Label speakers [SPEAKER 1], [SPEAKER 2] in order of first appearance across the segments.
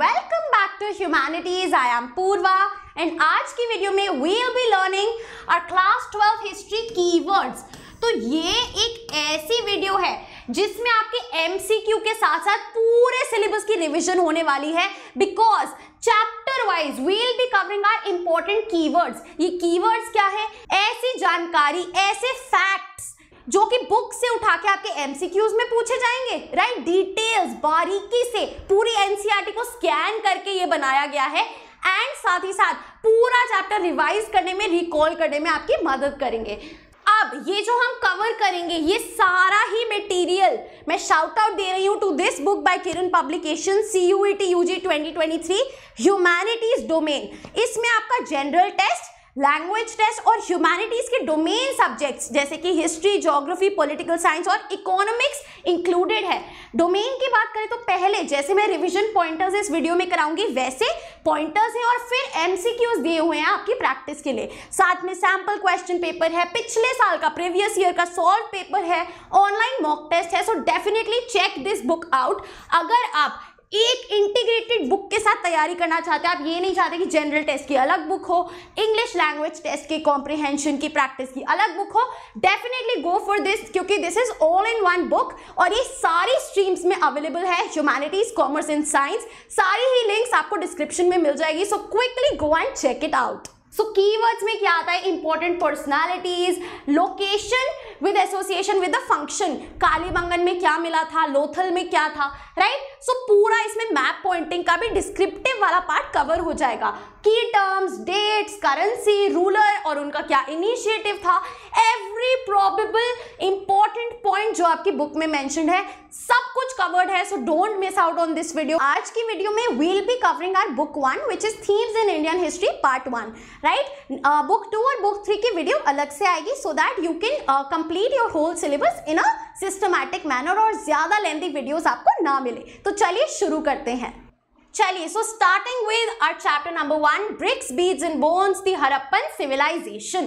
[SPEAKER 1] Welcome back to humanities I am Purva and आज की video में we'll be learning our class 12 history keywords तो ये एक ऐसी वीडियो है जिसमें आपके एमसीक्यू के साथ साथ पूरे सिलेबस की रिवीजन होने वाली है because chapter wise will be covering our important keywords ये कीवर्ड्स क्या है ऐसी जानकारी ऐसे फैक्ट्स जो कि बुक से उठा के आपके एमसीक्यूज में पूछे जाएंगे राइट डिटेल्स बारीकी से पूरी एनसीईआरटी e को स्कैन करके ये बनाया गया है एंड साथ ही साथ पूरा चैप्टर रिवाइज करने में रिकॉल करने में आपकी मदद करेंगे अब ये जो हम कवर करेंगे ये सारा ही मटेरियल मैं शाउट आउट दे रही हूँ to this book by Kiran publication C U E T U G twenty twenty three humanities domain इसमें आपका जनरल टेस्ट लैंग्वेज टेस्ट और ह्यूमैनिटीज के डोमेन सब्जेक्ट्स जैसे कि हिस्ट्री जोग्राफी पॉलिटिकल साइंस और इकोनॉमिक्स इंक्लूडेड है डोमेन की बात करें तो पहले जैसे मैं रिविजन पॉइंटर्स इस वीडियो में कराऊंगी वैसे पॉइंटर्स हैं और फिर एमसीक्यूज दिए हुए हैं आपकी प्रैक्टिस के लिए साथ में सैम्पल क्वेश्चन पेपर है पिछले साल का प्रीवियस ईयर का सॉल्व पेपर है ऑनलाइन मॉक टेस्ट है so definitely check this book out अगर आप एक इंटीग्रेटेड बुक के साथ तैयारी करना चाहते हैं आप ये नहीं चाहते कि जनरल टेस्ट की अलग बुक हो इंग्लिश लैंग्वेज टेस्ट की कॉम्प्रिहेंशन की प्रैक्टिस की अलग बुक हो डेफिनेटली गो फॉर दिस क्योंकि this is all in one book और ये सारी स्ट्रीम्स में अवेलेबल है ह्यूमैनिटीज कॉमर्स एंड साइंस सारी ही लिंक्स आपको डिस्क्रिप्शन में मिल जाएगी so quickly go and check it out so keywords में क्या आता है important personalities location with association with the function Kalibangan में क्या मिला था लोथल में क्या था राइट सो so, पूरा इसमें मैप पॉइंटिंग का भी डिस्क्रिप्टिव वाला पार्ट कवर हो जाएगा की टर्म्स करेंसी रूलर और उनका क्या इनिशिएटिव था एवरी प्रॉबेबल इंपॉर्टेंट पॉइंट जो आपकी बुक में मेंशन है सब कुछ कवर्ड है so don't miss out on this video आज की वीडियो में will be covering our book one which is themes in Indian history part one right book two और बुक थ्री की वीडियो अलग से आएगी so that you can complete your whole syllabus in a systematic manner और ज्यादा lengthy videos आपको ना मिले तो चलिए शुरू करते हैं चलिए so starting with our chapter number one bricks beads and bones the Harappan civilisation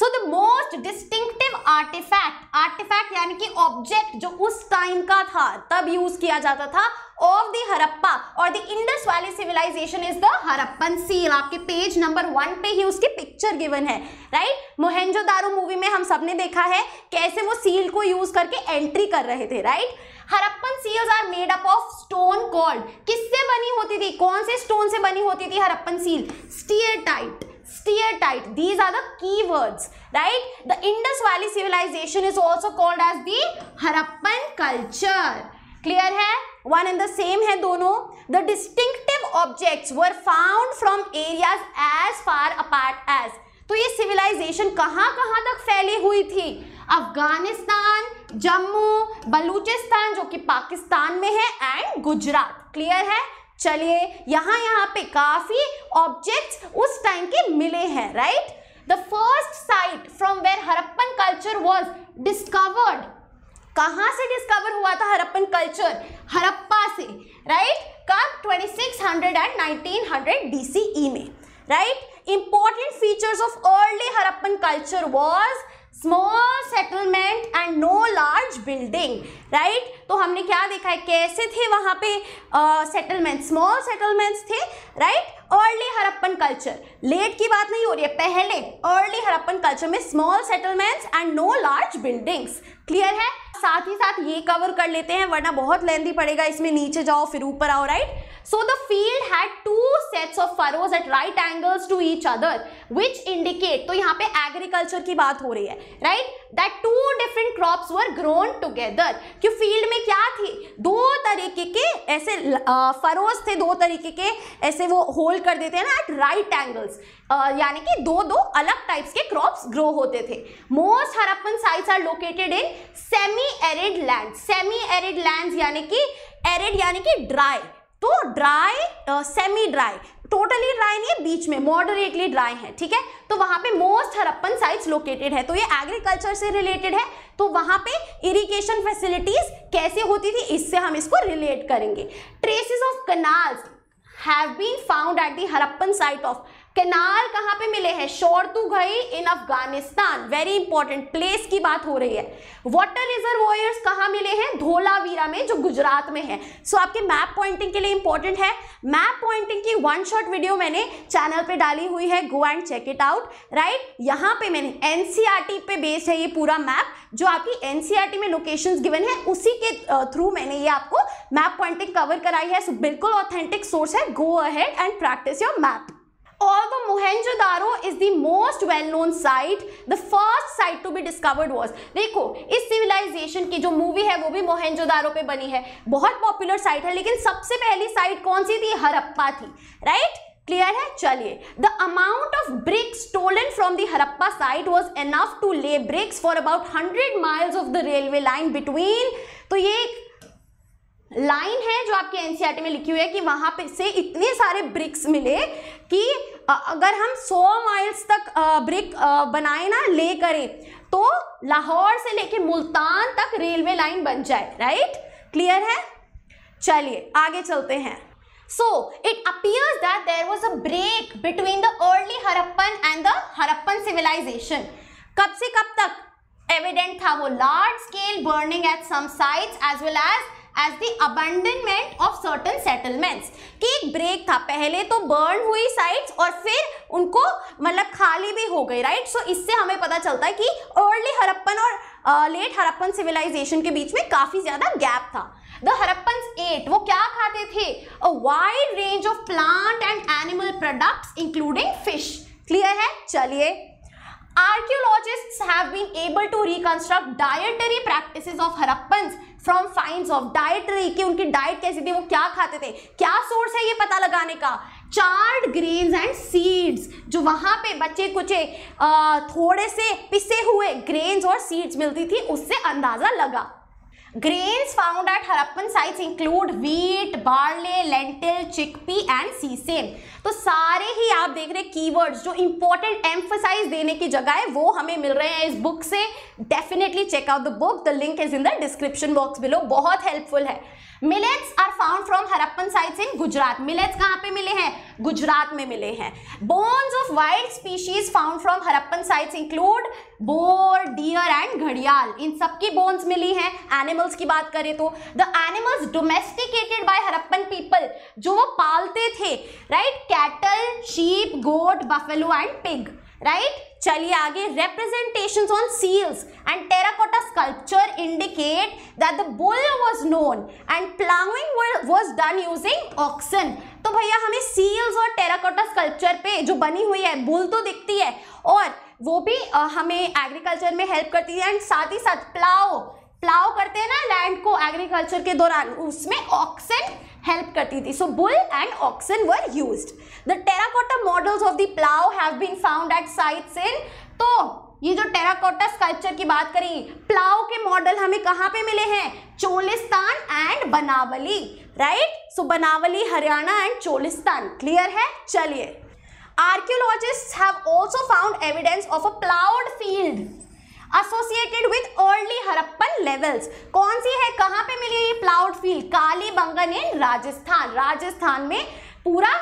[SPEAKER 1] so the most distinctive artefact artefact यानी कि ऑब्जेक्ट जो उस टाइम का था तब यूज किया जाता था ऑफ द हरप्पा और the Indus valley civilisation is the Harappan seal आपके पेज नंबर वन पे ही उसकी पिक्चर गिवन है राइट right? मोहेंजोदारो मूवी में हम सबने देखा है कैसे वो सील को यूज करके एंट्री कर रहे थे right right? Harappan seals are made up of stone called किससे बनी होती थी कौन से स्टोन से बनी होती थी Harappan seal steatite steatite these are the key words right the Indus valley civilisation is also called as the Harappan culture clear है वन एंड द सेम है दोनों the distinctive objects were found from areas as far apart as तो ये civilisation कहाँ कहाँ तक फैली हुई थी अफगानिस्तान जम्मू बलूचिस्तान जो कि पाकिस्तान में है एंड गुजरात क्लियर है चलिए यहाँ यहाँ पे काफ़ी ऑब्जेक्ट्स उस टाइम के मिले हैं right the first site from where Harappan culture was discovered कहाँ से डिस्कवर हुआ था हरप्पन कल्चर हरप्पा से राइट कब 2600 एंड 1900 डीसीई में right important features of early Harappan culture was small settlement and no large building right तो हमने क्या देखा है कैसे थे वहाँ पे सेटलमेंट स्मॉल सेटलमेंट्स थे right early Harappan culture late की बात नहीं हो रही है पहले अर्ली हरप्पन कल्चर में small settlements and no large buildings clear है साथ ही साथ ये कवर कर लेते हैं वरना बहुत लेंदी पड़ेगा इसमें नीचे जाओ फिर ऊपर आओ right So the field had two sets of furrows at right angles to each other, which indicate to yahan pe agriculture ki baat ho rahi hai right? That two different crops were grown together. ki field में क्या थी? दो तरीके के ऐसे furrows the do tarike ke aise wo hole kar dete हैं na at right angles. uh, yani ki do do alag types ke crops grow hote the most harappan sites are located in semi arid lands semi arid lands yani ki arid yani ki dry तो dry semi dry totally dry नहीं है बीच में moderately dry है ठीक है तो वहां पे मोस्ट हरप्पन साइट्स लोकेटेड है तो ये एग्रीकल्चर से रिलेटेड है तो वहां पे इरिगेशन फैसिलिटीज कैसे होती थी इससे हम इसको रिलेट करेंगे traces of canals have been found at the Harappan site of canal कहाँ पे मिले हैं Shortughai in Afghanistan very important place की बात हो रही है वाटर रिजर्वोयर्स कहाँ मिले हैं धोलावीरा में जो गुजरात में है सो so, आपके मैप पॉइंटिंग के लिए इंपॉर्टेंट है मैप पॉइंटिंग की वन शॉट वीडियो मैंने चैनल पे डाली हुई है go and check it out right यहाँ पे मैंने एनसीआरटी e पे बेस्ड है ये पूरा मैप जो आपकी एनसीआरटी e में लोकेशन गिवन है उसी के थ्रू मैंने ये आपको मैप पॉइंटिंग कवर कराई है सो so, बिल्कुल ऑथेंटिक सोर्स है go ahead and practice your map although mohenjo-daro is the most well known site the first site to be discovered was देखो इस सिविलाइजेशन की जो मूवी है वो भी मोहेंजोदारो पे बनी है बहुत पॉपुलर साइट है लेकिन सबसे पहली साइट कौन सी थी हरप्पा थी राइट क्लियर है चलिए the amount of bricks stolen from the Harappa site was enough to lay bricks for about hundred miles of the railway line between तो ये लाइन है जो आपके एनसीईआरटी में लिखी हुई है कि वहां पे से इतने सारे ब्रिक्स मिले कि अगर हम 100 माइल्स तक ब्रिक बनाए ना ले करें तो लाहौर से लेके मुल्तान तक रेलवे लाइन बन जाए राइट क्लियर है चलिए आगे चलते हैं So it appears that there was a break between the early Harappan and the Harappan civilization. kab se kab tak evident tha wo large scale burning at some sites as well as as the abandonment of certain settlements कि एक break था पहले तो burn हुई sites और फिर उनको मतलब खाली भी हो गई राइट सो इससे हमें पता चलता है कि अर्ली हरप्पन और लेट हरप्पन सिविलाइजेशन के बीच में काफ़ी ज़्यादा गैप था The Harappans ate. वो क्या खाते थे A wide range of plant and animal products, including fish. Clear है चलिए archaeologists have been able to reconstruct dietary practices of harappans from find of dietary कि उनकी डाइट कैसी थी वो क्या खाते थे क्या सोर्स है ये पता लगाने का चार्ड ग्रेन्स एंड सीड्स जो वहाँ पे बच्चे कुछ थोड़े से पिसे हुए ग्रेन्स और सीड्स मिलती थी उससे अंदाज़ा लगा Grains found at Harappan sites include wheat, barley, lentil, chickpea and sesame. तो सारे ही आप देख रहे कीवर्ड्स जो इंपॉर्टेंट एम्फोसाइज देने की जगह है वो हमें मिल रहे हैं इस बुक से definitely check out the book the link is in the description box below बहुत हेल्पफुल है millets are found from Harappan sites in Gujarat millets कहाँ पे मिले हैं गुजरात में मिले हैं bones of wild species found from Harappan sites include boar deer and घड़ियाल इन सबकी बोन्स मिली हैं एनिमल्स की बात करें तो the animals domesticated by Harappan people जो वो पालते थे right cattle sheep goat buffalo and pig right चलिए आगे representation on seals and terracotta sculpture indicate that the bull was known and ploughing was done using oxen तो भैया हमें seals और टेराकोटा स्कल्पचर पे जो बनी हुई है बुल तो दिखती है और वो भी हमें एग्रीकल्चर में हेल्प करती है एंड साथ ही साथ प्लाओ प्लाव करते हैं ना लैंड को एग्रीकल्चर के दौरान उसमें ऑक्सन हेल्प करती थी so bull and oxen were used the terracotta models of the plough have been found at sites in तो ये जो टेराकोटा स्कल्पचर की बात करें प्लाव के मॉडल हमें कहाँ पे मिले हैं Cholistan and Banawali right so Banawali Haryana and Cholistan clear है चलिए archaeologist have also found evidence of a ploughed field associated with early Harappan levels कौन सी है कहाँ पे मिली ये ploughed field Kalibangan in Rajasthan Rajasthan में पूरा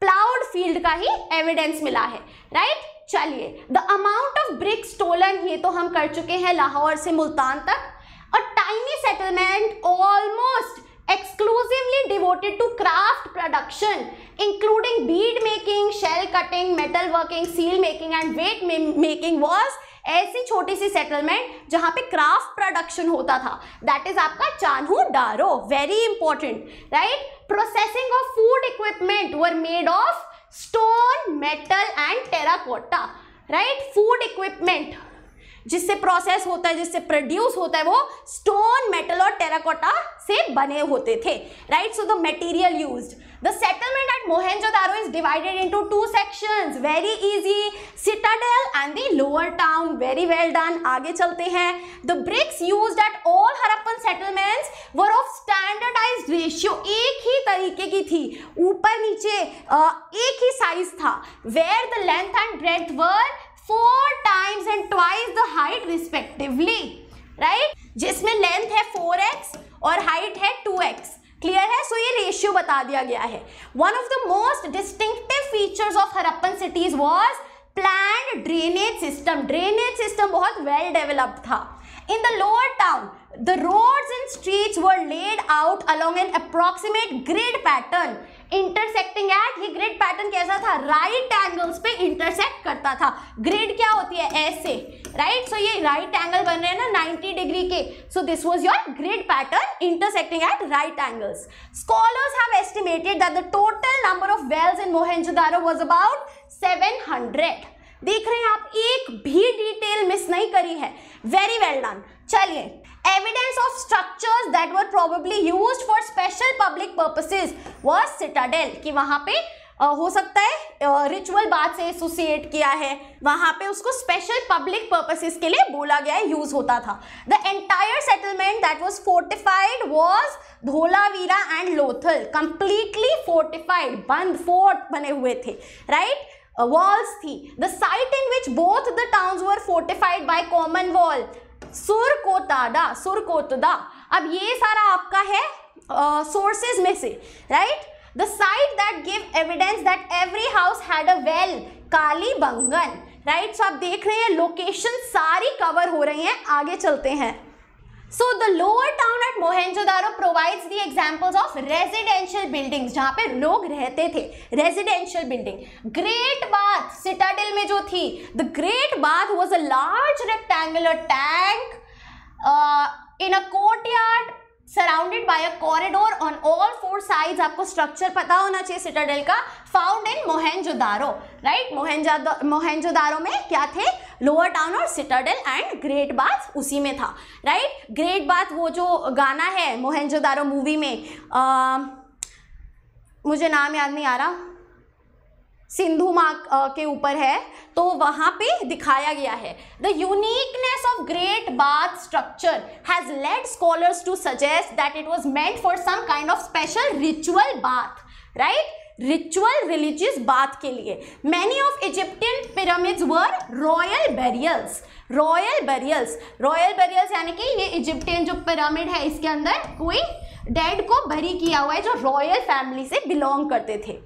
[SPEAKER 1] प्लाउड फील्ड का ही एविडेंस मिला है राइट चलिए the amount of brick stolen ये तो हम कर चुके हैं लाहौर से मुल्तान तक और tiny settlement almost exclusively devoted to craft production including bead making shell cutting metal working seal making and weight making was ऐसी छोटी सी सेटलमेंट जहां पे क्राफ्ट प्रोडक्शन होता था दैट इज आपका Chanhudaro very important right processing of food equipment were made of stone metal and terracotta right food equipment जिससे process होता है जिससे प्रोड्यूस होता है वो स्टोन मेटल और टेराकोटा से बने होते थे right so the material used The settlement at Mohenjo-daro is divided into two sections. Very easy. Citadel and the lower town. Very well done. आगे चलते हैं. The bricks used at all Harappan settlements were of standardized ratio. एक ही तरीके की थी. ऊपर नीचे एक ही size था. Where the length and breadth were four times and twice the height respectively. Right? जिसमें length है 4x और हाइट है 2x. क्लियर है सो ये रेशियो बता दिया गया है one of the most distinctive features of Harappan cities was plan drainage system drainage system बहुत वेल डेवलप्ड था in the lower town the road and street were laid out along an approximate grid pattern intersecting at ये grid pattern कैसा था right angles पे intersect करता था grid क्या होती है ऐसे राइट सो ये राइट एंगल बन रहे हैं ना 90 डिग्री के so this was your grid pattern intersecting at right angles scholars have estimated that the total number of wells in Mohenjodaro was about 700 देख रहे हैं आप एक भी डिटेल मिस नहीं करी है वेरी वेल डन चलिए evidence of structures that were probably used for special public purposes was citadel कि वहां पे Uh, हो सकता है रिचुअल uh, बाद से एसोसिएट किया है वहां पे उसको स्पेशल पब्लिक पर्पसेस के लिए बोला गया है यूज होता था the entire settlement that was fortified was Dholavira and Lothal completely fortified बंद फोर्ट बने हुए थे राइट right? वॉल्स थी the site in which both the towns were fortified by common wall को तदा अब ये सारा आपका है सोर्सेज uh, में से right the site that give evidence that every house had a well Kalibangan right so आप देख रहे हैं लोकेशन सारी कवर हो रही हैं आगे चलते हैं so the lower town at Mohenjodaro provides the examples of residential buildings जहाँ पे लोग रहते थे residential building great bath citadel में जो थी the great bath was a large rectangular tank in a courtyard surrounded by a corridor on all four sides आपको structure पता होना चाहिए सिटाडेल का found in Daro right Mohenjo Mohenjodaro में क्या थे लोअर टाउन और सिटाडेल एंड ग्रेट बाथ उसी में था राइट ग्रेट बाथ वो जो गाना है दारो मूवी में आ, मुझे नाम याद नहीं आ रहा सिंधु माँ के ऊपर है तो वहाँ पे दिखाया गया है the uniqueness of great bath structure has led scholars to suggest that it was meant for some kind of special ritual bath right ritual religious bath के लिए many of Egyptian pyramids were royal burials royal burials royal burials यानी कि ये Egyptian जो pyramid है इसके अंदर कोई डेड को बरी किया हुआ है जो रॉयल फैमिली से बिलोंग करते थे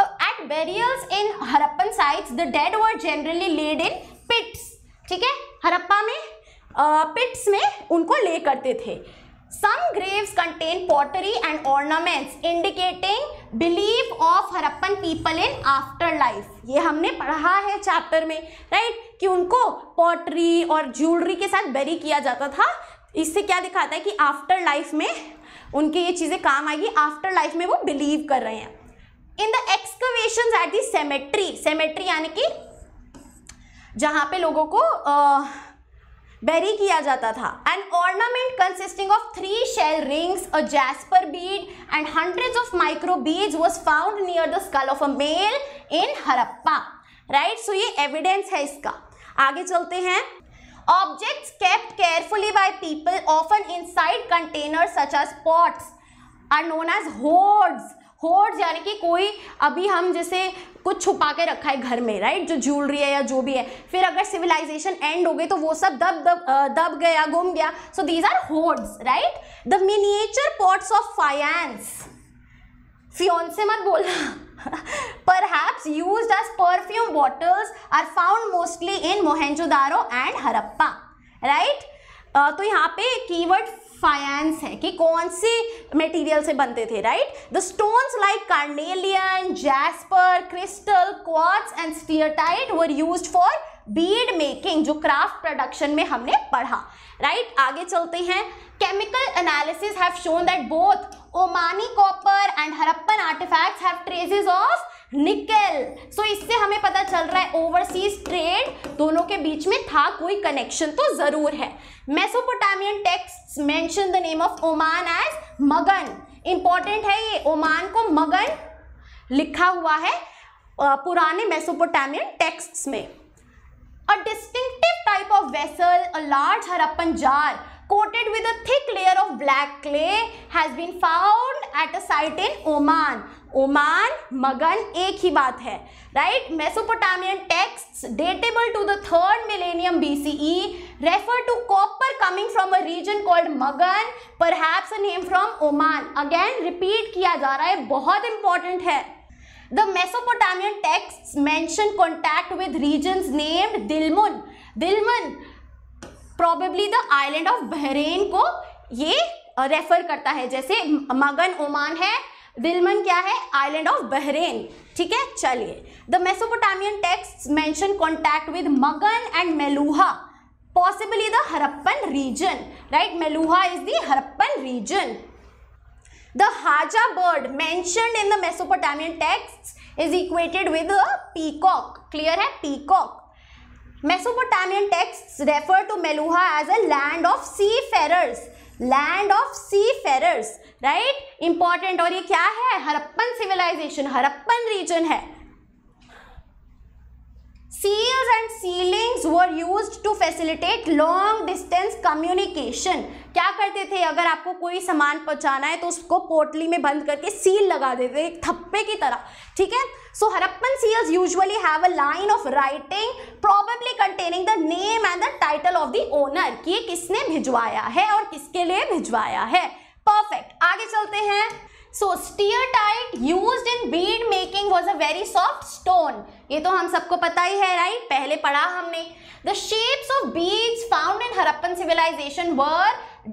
[SPEAKER 1] at burials in Harappan sites the dead were generally laid in pits ठीक है हरप्पा में पिट्स uh, में उनको ले करते थे some graves contain pottery and ornaments indicating believe of Harappan people in after life ये हमने पढ़ा है चैप्टर में राइट right? कि उनको पॉटरी और ज्वेलरी के साथ बेरी किया जाता था इससे क्या दिखाता है कि आफ्टर लाइफ में उनके ये चीज़ें काम आएगी आफ्टर लाइफ में वो बिलीव कर रहे हैं in the excavation at the cemetery cemetery यानी कि जहां पे लोगों को बेरी किया जाता था an ornament consisting of three shell rings a jasper bead and hundred of micro bead was found near the skull of a male in Harappa right so ये एविडेंस है इसका आगे चलते हैं objects kept carefully by people often inside container such as pots are known as hoards hoard यानी कि कोई अभी हम जैसे कुछ छुपा के रखा है घर में राइट जो ज्वेलरी है या जो भी है फिर अगर सिविलाइजेशन एंड हो गई तो वो सब दब दब दब गया गुम गया so these are hoards right the miniature pots of faience से मत बोलना perhaps used as perfume bottles are found mostly in Mohenjodaro and Harappa right तो यहाँ पे कीवर्ड फाइनेंस है कि कौन से मटेरियल से बनते थे right the stones like carnelian jasper crystal quartz and steatite were used for bead making जो क्राफ्ट प्रोडक्शन में हमने पढ़ा राइट right? आगे चलते हैं chemical analysis have shown that both Omani copper and Harappan artefacts have traces of nickel so so, इससे हमें पता चल रहा है ओवरसीज ट्रेड दोनों के बीच में था कोई कनेक्शन तो जरूर है Mesopotamian text mention the name of Oman as Magan important है ये ओमान को मगन लिखा हुआ है पुराने मेसोपोटामियन टेक्स्ट में a distinctive type of vessel a large Harappan jar coated with a thick layer of black clay has been found at a site in Oman Oman Magan एक ही बात है right Mesopotamian text datable to the third millennium BCE refer to copper coming from a region called Magan पर a name from Oman again repeat किया जा रहा है बहुत इंपॉर्टेंट है the Mesopotamian text mention contact with region named Dilmun Dilmun probably the island of Bahrain को ये refer करता है जैसे मगन ओमान है दिलमन क्या है आइलैंड ऑफ बहरेन ठीक है चलिए the Mesopotamian text mention contact with Magan and Meluhha possibly the Harappan region right Meluhha is the Harappan region the haja bird mention in the Mesopotamian text is equated with peacock clear है peacock Mesopotamian text refer to Meluhha as a land of seafarers land of seafarers right important और ये क्या है Harappan civilisation Harappan region है Seals and ceilings were used to facilitate long distance communication. क्या करते थे अगर आपको कोई सामान पहुंचाना है तो उसको पोटली में बंद करके सील लगा देते थे एक थप्पे की तरह ठीक है so Harappan seals usually have a line of writing probably containing the name and the title of the owner कि ये किसने भिजवाया है और किसके लिए भिजवाया है परफेक्ट आगे चलते हैं so steatite used in bead making was a very soft stone ये तो हम सबको पता ही है राइट पहले पढ़ा हमने the shapes of beads found in Harappan civilisation were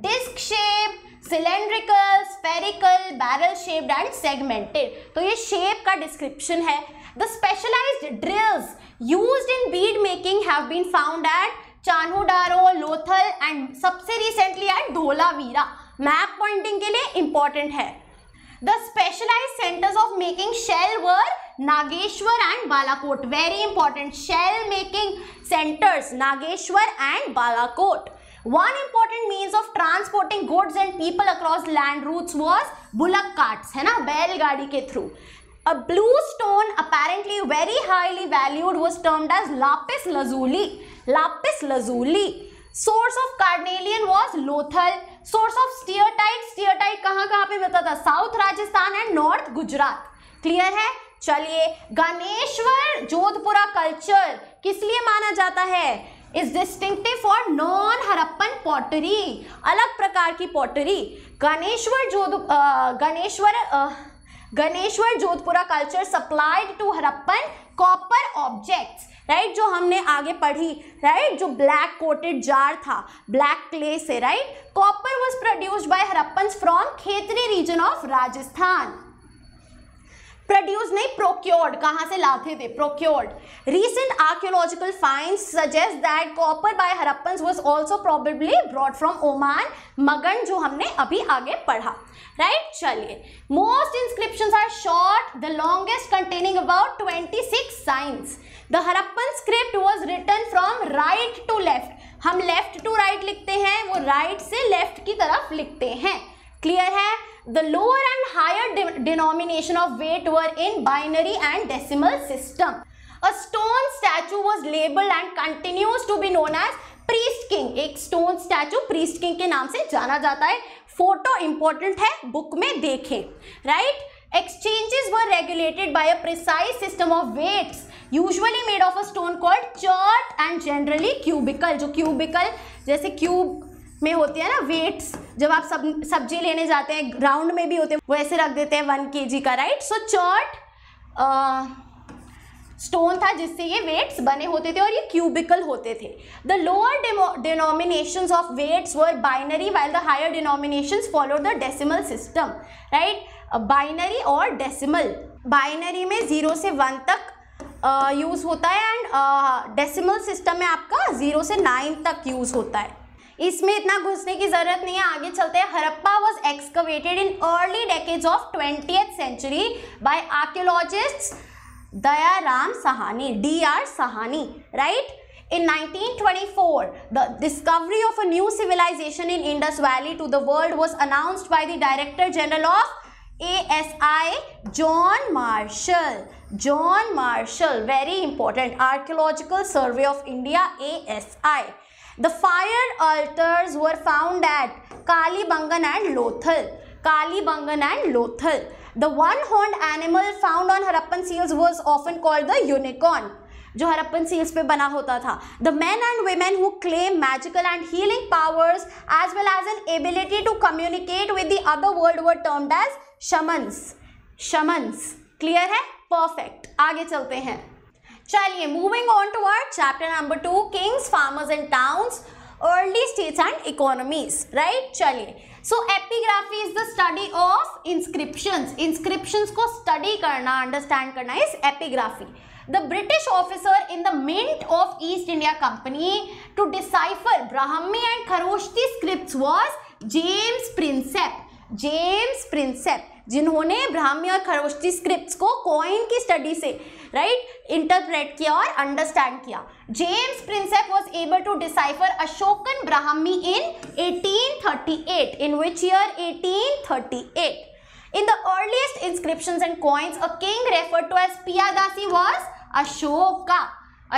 [SPEAKER 1] disc shape cylindrical spherical barrel shaped and segmented तो ये शेप का डिस्क्रिप्शन है the specialised drills used in bead making have been found at Chanhudaro Lothal and सबसे recently at Dholavira map pointing के लिए important है The specialized centers of making shell were Nageshwar and Balakot. Very important shell making centers Nageshwar and Balakot. One important means of transporting goods and people across land routes was bullock carts, hai na, बैलगाड़ी के through. A blue stone apparently very highly valued was termed as lapis lazuli. Lapis lazuli. Source of carnelian was Lothal. Source of steatite steatite कहां कहां पे मिलता था south Rajasthan and north Gujarat clear है चलिए Ganeshwar Jodhpura culture किस लिए माना जाता है is distinctive for non Harappan pottery अलग प्रकार की pottery Ganeshwar Jodh Ganeshwar Ganeshwar Jodhpura culture supplied to Harappan copper objects right जो हमने आगे पढ़ी राइट जो ब्लैक कोटेड जार था ब्लैक क्ले से right copper was produced by Harappans from Khetri region of Rajasthan produce नहीं प्रोक्योर्ड कहाँ से लाते थे procured recent archaeological find suggest that copper by Harappan was also probably broad from Oman Magan जो हमने अभी आगे पढ़ा राइट right? चलिए most inscription are short the longest containing about twenty six signs the Harappan script was written from right to left हम left to right लिखते हैं वो राइट right से लेफ्ट की तरफ लिखते हैं क्लियर है the lower and higher de denomination of weight were in binary and decimal system. A stone statue was labeled and continues to be known as priest king एक stone statue priest king के नाम से जाना जाता है photo important है book में देखें right exchanges were regulated by a precise system of weights usually made of a stone called chert and generally cubical जो क्यूबिकल जैसे क्यूब में होती है ना वेट्स जब आप सब सब्जी लेने जाते हैं ग्राउंड में भी होते हैं वो ऐसे रख देते हैं वन के का राइट सो चॉट स्टोन था जिससे ये वेट्स बने होते थे और ये क्यूबिकल होते थे the lower denomination of weights were binary while the higher denomination follow the decimal system right binary और डेसिमल बाइनरी में ज़ीरो से वन तक यूज़ uh, होता है एंड डेसिमल सिस्टम में आपका ज़ीरो से नाइन तक यूज़ होता है इसमें इतना घुसने की जरूरत नहीं है आगे चलते हैं Harappa was excavated in early decades of twenty century by archaeologist Daya Ram Sahni D R Sahni right In 1924, the discovery of a new civilization in Indus Valley to the world was announced by the Director General of ASI, John Marshall. John Marshall, very important, Archaeological Survey of India, ASI. The fire altars were found at Kalibangan and Lothal. Kalibangan and Lothal. The one-horned animal found on Harappan seals was often called the unicorn. जो Harappan seals पे बना होता था the man and women who claim magical and healing powers as well as an ability to communicate with the other world were termed as shamans shamans clear है perfect आगे चलते हैं चलिए moving on to word chapter number two kings farmers and towns early states and economies right चलिए so epigraphy is the study of inscriptions inscriptions को study करना understand करना is epigraphy the british officer in the mint of east india company to decipher brahmi and kharoshti scripts was james prinsep james prinsep जिन्होंने ब्राह्मी और Kharosthi script को coin की study से right interpret किया और अंडरस्टैंड किया James Prinsep was able to decipher Ashokan Brahmi in 1838 in which year 1838 In the earliest inscriptions and coins, a king referred to as Piyadasi was Ashoka.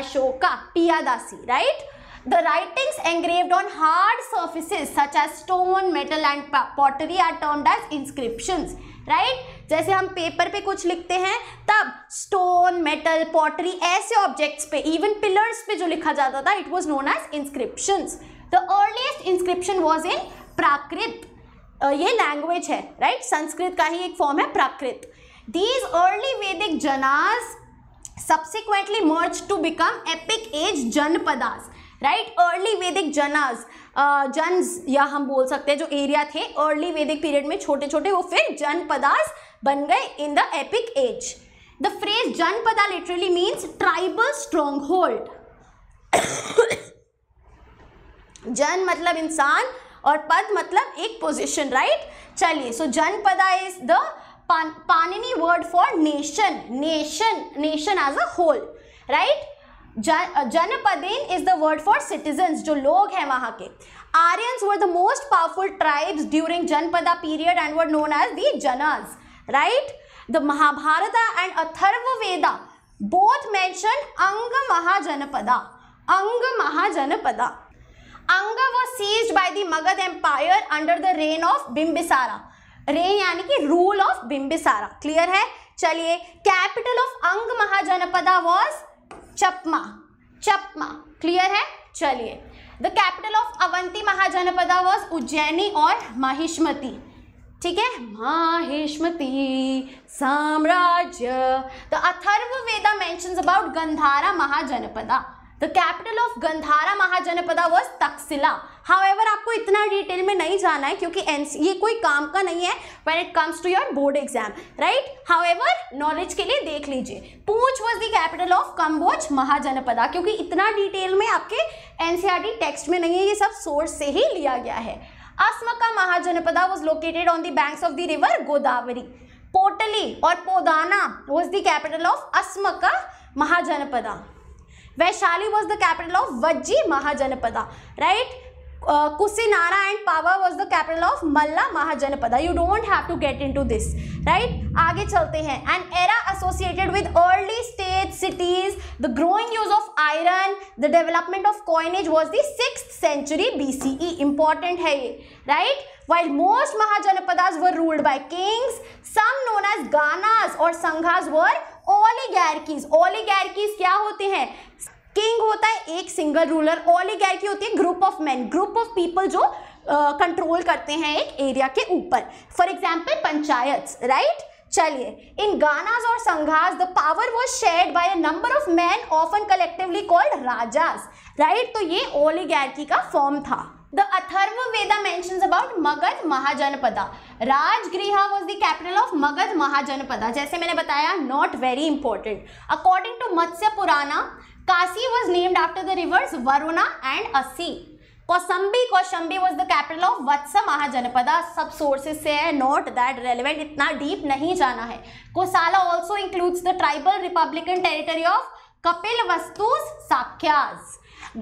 [SPEAKER 1] Ashoka, Piyadasi, right? The writings engraved on hard surfaces such as stone metal and pottery are termed as inscriptions right जैसे हम paper पे कुछ लिखते हैं तब stone metal pottery ऐसे objects पे even pillars पे जो लिखा जाता था it was known as inscription the earliest inscription was in Prakrit ये लैंग्वेज है राइट right? संस्कृत का ही एक फॉर्म है Prakrit these early Vedic janas subsequently merge to become epic age janapadas right early Vedic janas जन्स या हम बोल सकते हैं जो एरिया थे अर्ली वैदिक पीरियड में छोटे छोटे वो फिर जनपदास बन गए in the epic age the phrase janapada literally means tribal stronghold जन मतलब इंसान और पद मतलब एक पोजिशन राइट चलिए so janapada is the Panini word for nation nation nation as a whole right janapadin is the word for citizens जो लोग हैं वहाँ के Aryans were the most powerful tribes during janapada period and were known as the janas right the Mahabharata and Atharvaveda both mention Anga Mahajanapada Anga Mahajanapada Anga was seize by the Magadha empire under the reign of Bimbisara reign यानी कि rule of बिम्बिसारा clear है चलिए capital of अंग महाजनपदा was चपमा चपमा clear है चलिए the capital of Avanti Mahajanapada was Ujjaini और माहिष्मती ठीक है माहिष्मती साम्राज्य the Atharva Veda mentions about Gandhara Mahajanapada the capital of Gandhara Mahajanapada was Taxila however आपको इतना डिटेल में नहीं जाना है क्योंकि ये कोई काम का नहीं है when it comes to your board exam right however knowledge के लिए देख लीजिए पूछ was the capital of Kamboja Mahajanapada क्योंकि इतना डिटेल में आपके एनसीआर टेक्स्ट e में नहीं है ये सब सोर्स से ही लिया गया है का Mahajanapada was located on the banks of the river Godavari Potali और Podana was the capital of का Mahajanapada Vaishali was the capital of Vajji Mahajanapada, right? Kusinara and Pava was the capital of Malla Mahajanapada you don't have to get into this right आगे चलते हैं and era associated with early stage cities the growing use of iron the development of coinage was the six century B C E important है ये right while most Mahajanapada were ruled by kings some known as ganas और संघाज वर ओलीगैरकीज ओलीगैरकीज क्या होते हैं king होता है एक single ruler oligarchy होती है group of man group of people जो कंट्रोल uh, करते हैं एक एरिया के ऊपर फॉर एग्जाम्पल पंचायत राइट चलिए इन गानाज और sanghas the power was share by a number of man often collectively called rajas right तो ये ओलिगैर्की का फॉर्म था द अथर्व वेदा मैं about Magadha Mahajanapada Rajgriha was the capital of Magadha Mahajanapada जैसे मैंने बताया not very important according to Matsya Purana Kashi was named after the rivers Varuna and Asi Kaushambi Kaushambi was the capital of Vatsa Mahajanapada सब sources से है नॉट दैट रेलिवेंट इतना डीप नहीं जाना है Kosala also includes the tribal republican territory of Kapilavastu Sakyas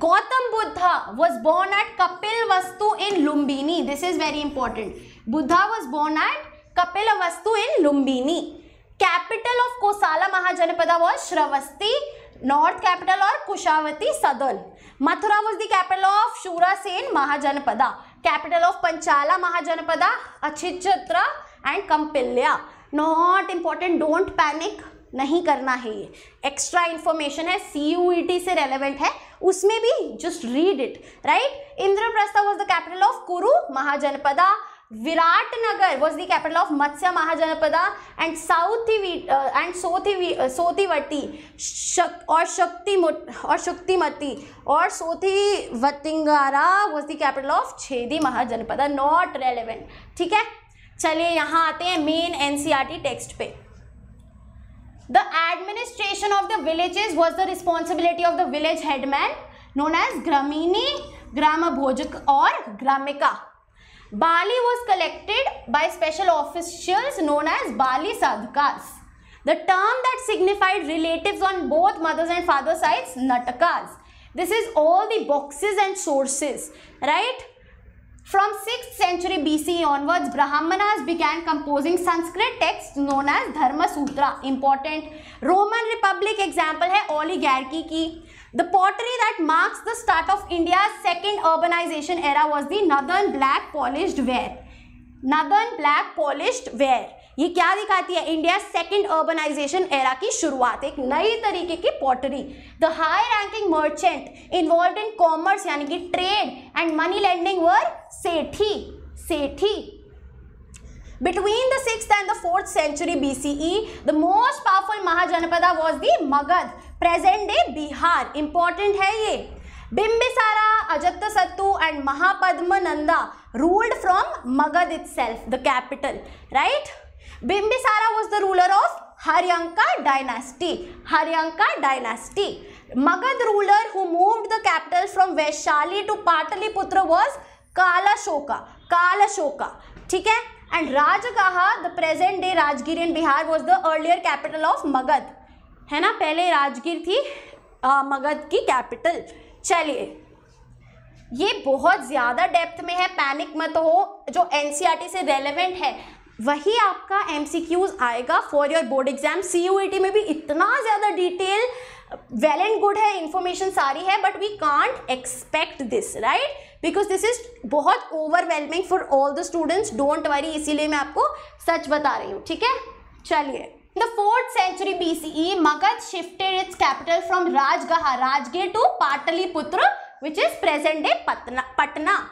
[SPEAKER 1] Gautam Buddha was born at Kapilavastu in Lumbini this is very important Buddha was born at Kapilavastu in Lumbini capital of Kosala Mahajanapada was Shravasti north capital और Kushavati southern Mathura was the capital of Shurasena Mahajanapada capital of Panchala Mahajanapada Ahichchhatra and Kampilya not important don't panic नहीं करना है ये extra information है C U T से relevant है उसमें भी just read it right Indraprastha was the capital of Kuru महाजनपदा Viratnagar was the capital of Matsya Mahajanapada and Southi uh, and Sothi uh, Sotivati Shak, or Shakti or Shaktimati or Sothi Vatingara was the capital of Chedi Mahajanapada not relevant ठीक है चलिए यहाँ आते हैं main NCERT text पे the administration of the villages was the responsibility of the village headman known as Gramini Grambhojaka और ग्रामिका Bali was collected by special officials known as Bali Sadhakas. The term that signified relatives on both mother's and father's sides, Natakas. This is all the boxes and sources, right? From 6th century BC onwards, Brahmanas began composing Sanskrit texts known as Dharma Sutra. Important Roman Republic example है oligarchy. the pottery that marks the start of india's second urbanization era was the northern black polished ware northern black polished ware ये क्या दिखाती है India second urbanisation era की शुरुआत एक नई तरीके की pottery the high ranking merchant involved in commerce यानी कि trade and money lending were Setthi Setthi between the six and the fourth century BCE the most powerful Mahajanapada was the Magadha present day Bihar important है ये Bimbisara Ajatashatru and Mahapadma Nanda ruled from Magadha self the capital right Bimbisara was the ruler of Haryanka dynasty. Haryanka dynasty. Magadha ruler who moved the capital from Vaishali to Pataliputra was Kalashoka Kalashoka ठीक है and Rajagaha the present day Rajgir in Bihar was the earlier capital of Magadha है ना पहले राजगीर थी आ, मगध की capital चलिए ये बहुत ज़्यादा डेप्थ में है पैनिक मत हो जो एन से रेलेवेंट है वही आपका एम आएगा फॉर योर बोर्ड एग्जाम सी में भी इतना ज़्यादा डिटेल वेल एंड गुड है इन्फॉर्मेशन सारी है but we can't expect this right because this is बहुत overwhelming for all the students don't worry इसीलिए मैं आपको सच बता रही हूँ ठीक है चलिए In the fourth century BCE, Magad shifted its capital from Rajgaha, Rajgir to Pataliputra, which is present-day Patna. Patna.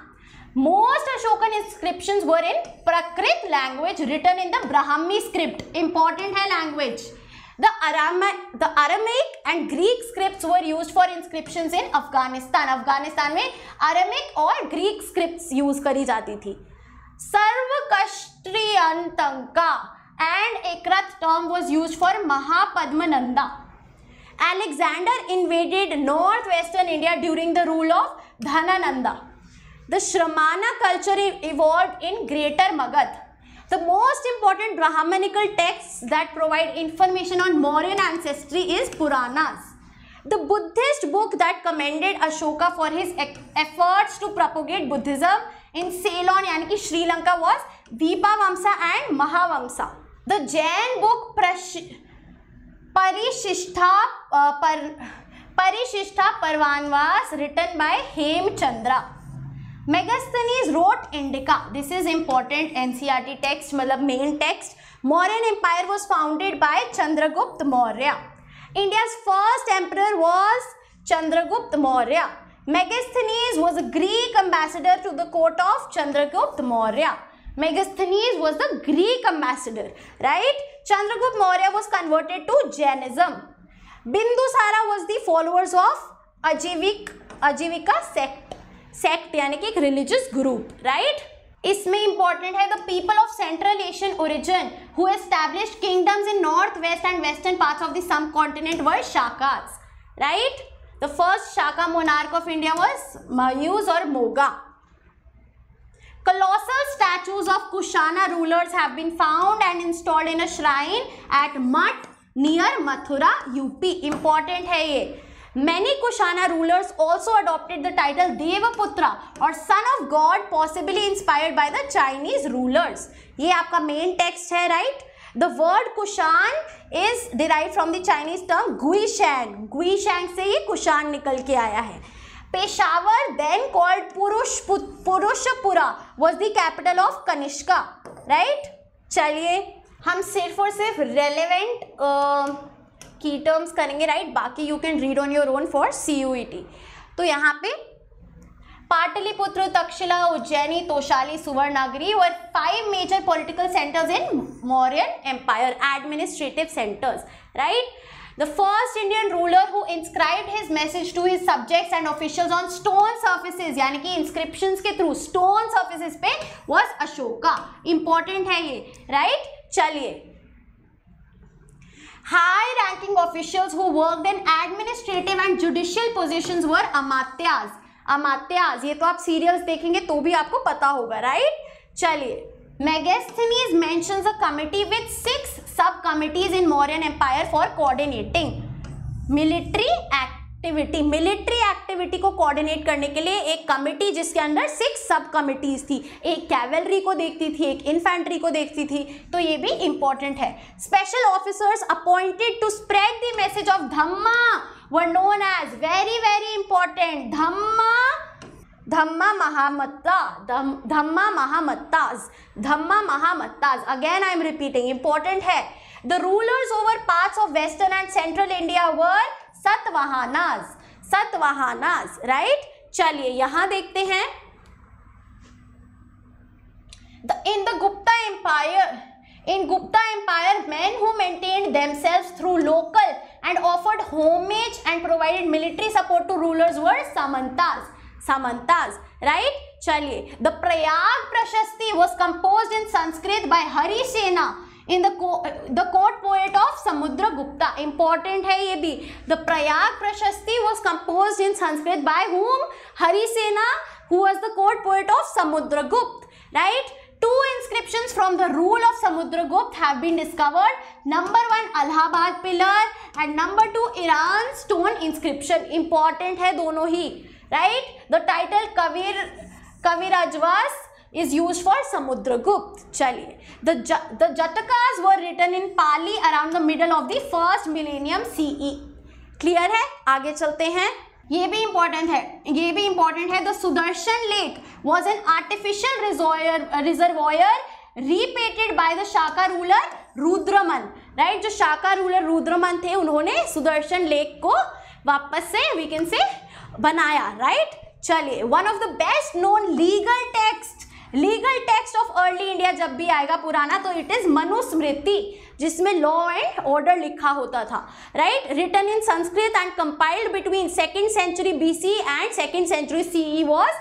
[SPEAKER 1] Most Ashokan inscriptions were in Prakrit language written in the Brahmi script. Important hai language. The, Arama, the Aramaic and Greek scripts were used for inscriptions in Afghanistan. Afghanistan में Aramaic और Greek scripts use करी जाती थी सर्वकष्ट्रियंतंका and Ekrat term was used for Mahapadmananda. Alexander invaded northwestern India during the rule of Dhanananda. The Shramana culture evolved in Greater Magad. The most important Brahmanical texts that provide information on Mauryan ancestry is Puranas. The Buddhist book that commended Ashoka for his efforts to propagate Buddhism in Ceylon, yani Sri Lanka was Vipavamsa and Mahavamsa. The Jain book Parishishta पर Parishishtaparvan written by Hemachandra Megasthenes wrote Indica this is important टी text मतलब main text Mauryan empire was founded by Chandragupta Maurya India first emperor was Chandragupta Maurya Megasthenes was a Greek ambassador to the court of Chandragupta Maurya Megasthenes was the Greek ambassador, right? Chandragupta Maurya was converted to Jainism. Bindusara was the followers of Ajivik, Ajivika sect. Sect यानी कि एक religious group, right? इसमें important है the people of Central Asian origin who establish kingdoms in north west and western parts of the subcontinent were Shakas right the first Shaka monarch of India was Maues और Moga Colossal statues of Kushana rulers have been found and installed in a shrine at mat near Mathura, UP. Important है ये Many Kushana rulers also adopted the title Devaputra or son of God possibly inspired by the Chinese rulers. ये आपका main text है right? The word Kushan is derived from the Chinese term Guishang. Guishang से ये Kushan निकल के आया है Peshawar then called Purushapura was was the capital of Kanishka. चलिए हम सिर्फ और सिर्फ रेलिवेंट की टर्म्स करेंगे राइट बाकी you can read on your own for C U T तो यहाँ पे पाटलिपुत्र तक्षशिला उज्जैनी तोशाली सुवर्णागिरी और five major political centres in Maurya empire administrative centres right the first Indian ruler who inscribed his message to his subjects and officials on stone surfaces यानी कि inscriptions के through stone surfaces पे was Ashoka important है ये right चलिए high ranking officials who worked in administrative and judicial positions were amatyas amatyas ये तो आप serials देखेंगे तो भी आपको पता होगा right चलिए Megasthenes mentions a committee with six sub in Mauryan Empire for coordinating military activity military activity को कोऑर्डिनेट करने के लिए एक कमेटी जिसके अंदर सिक्स सब कमेटीज थी एक कैवलरी को देखती थी एक इन्फेंट्री को देखती थी तो ये भी इंपॉर्टेंट है special officers appointed to spread the message of Dhamma were known as very very important Dhamma Dhamma Mahamatta Dhamma Mahamattas Dhamma Mahamattas again I am repeating important है the rulers over parts of western and central India were Satavahanas Satavahanas right चलिए यहां देखते हैं the in the Gupta empire in Gupta empire man who maintain themselves through local and offered homage and provided military support to rulers were Samantas Samantas, right चलिए the Prayaga Prashasti was composed in Sanskrit by Harisena in the court poet of Samudra Gupta important है ये भी the Prayaga Prashasti was compose in Sanskrit by whom Harisena who was the court poet of Samudra Gupta right two inscription from the rule of Samudra Gupta have been discovered number one Allahabad pillar and number two Eran stone inscription important है दोनों ही right the title kavir kaviraj was is used for Samudragupta. Chaliye. The, the Jatakas were written in Pali around the middle of the first millennium CE. Clear है आगे चलते हैं ये भी important है ये भी इम्पॉर्टेंट है the Sudarshana lake was an artificial reservoir reservoir repaired by the Shaka ruler Rudradaman right जो शाखा रूलर रुद्रमन थे उन्होंने सुदर्शन लेक को वापस से वी कैन से बनाया राइट चलिए one of the best known legal text legal text of early India जब भी आएगा पुराना तो इट इज मनुस्मृति जिसमें लॉ एंड ऑर्डर लिखा होता था right written in Sanskrit and compiled between second century B C and second century CE was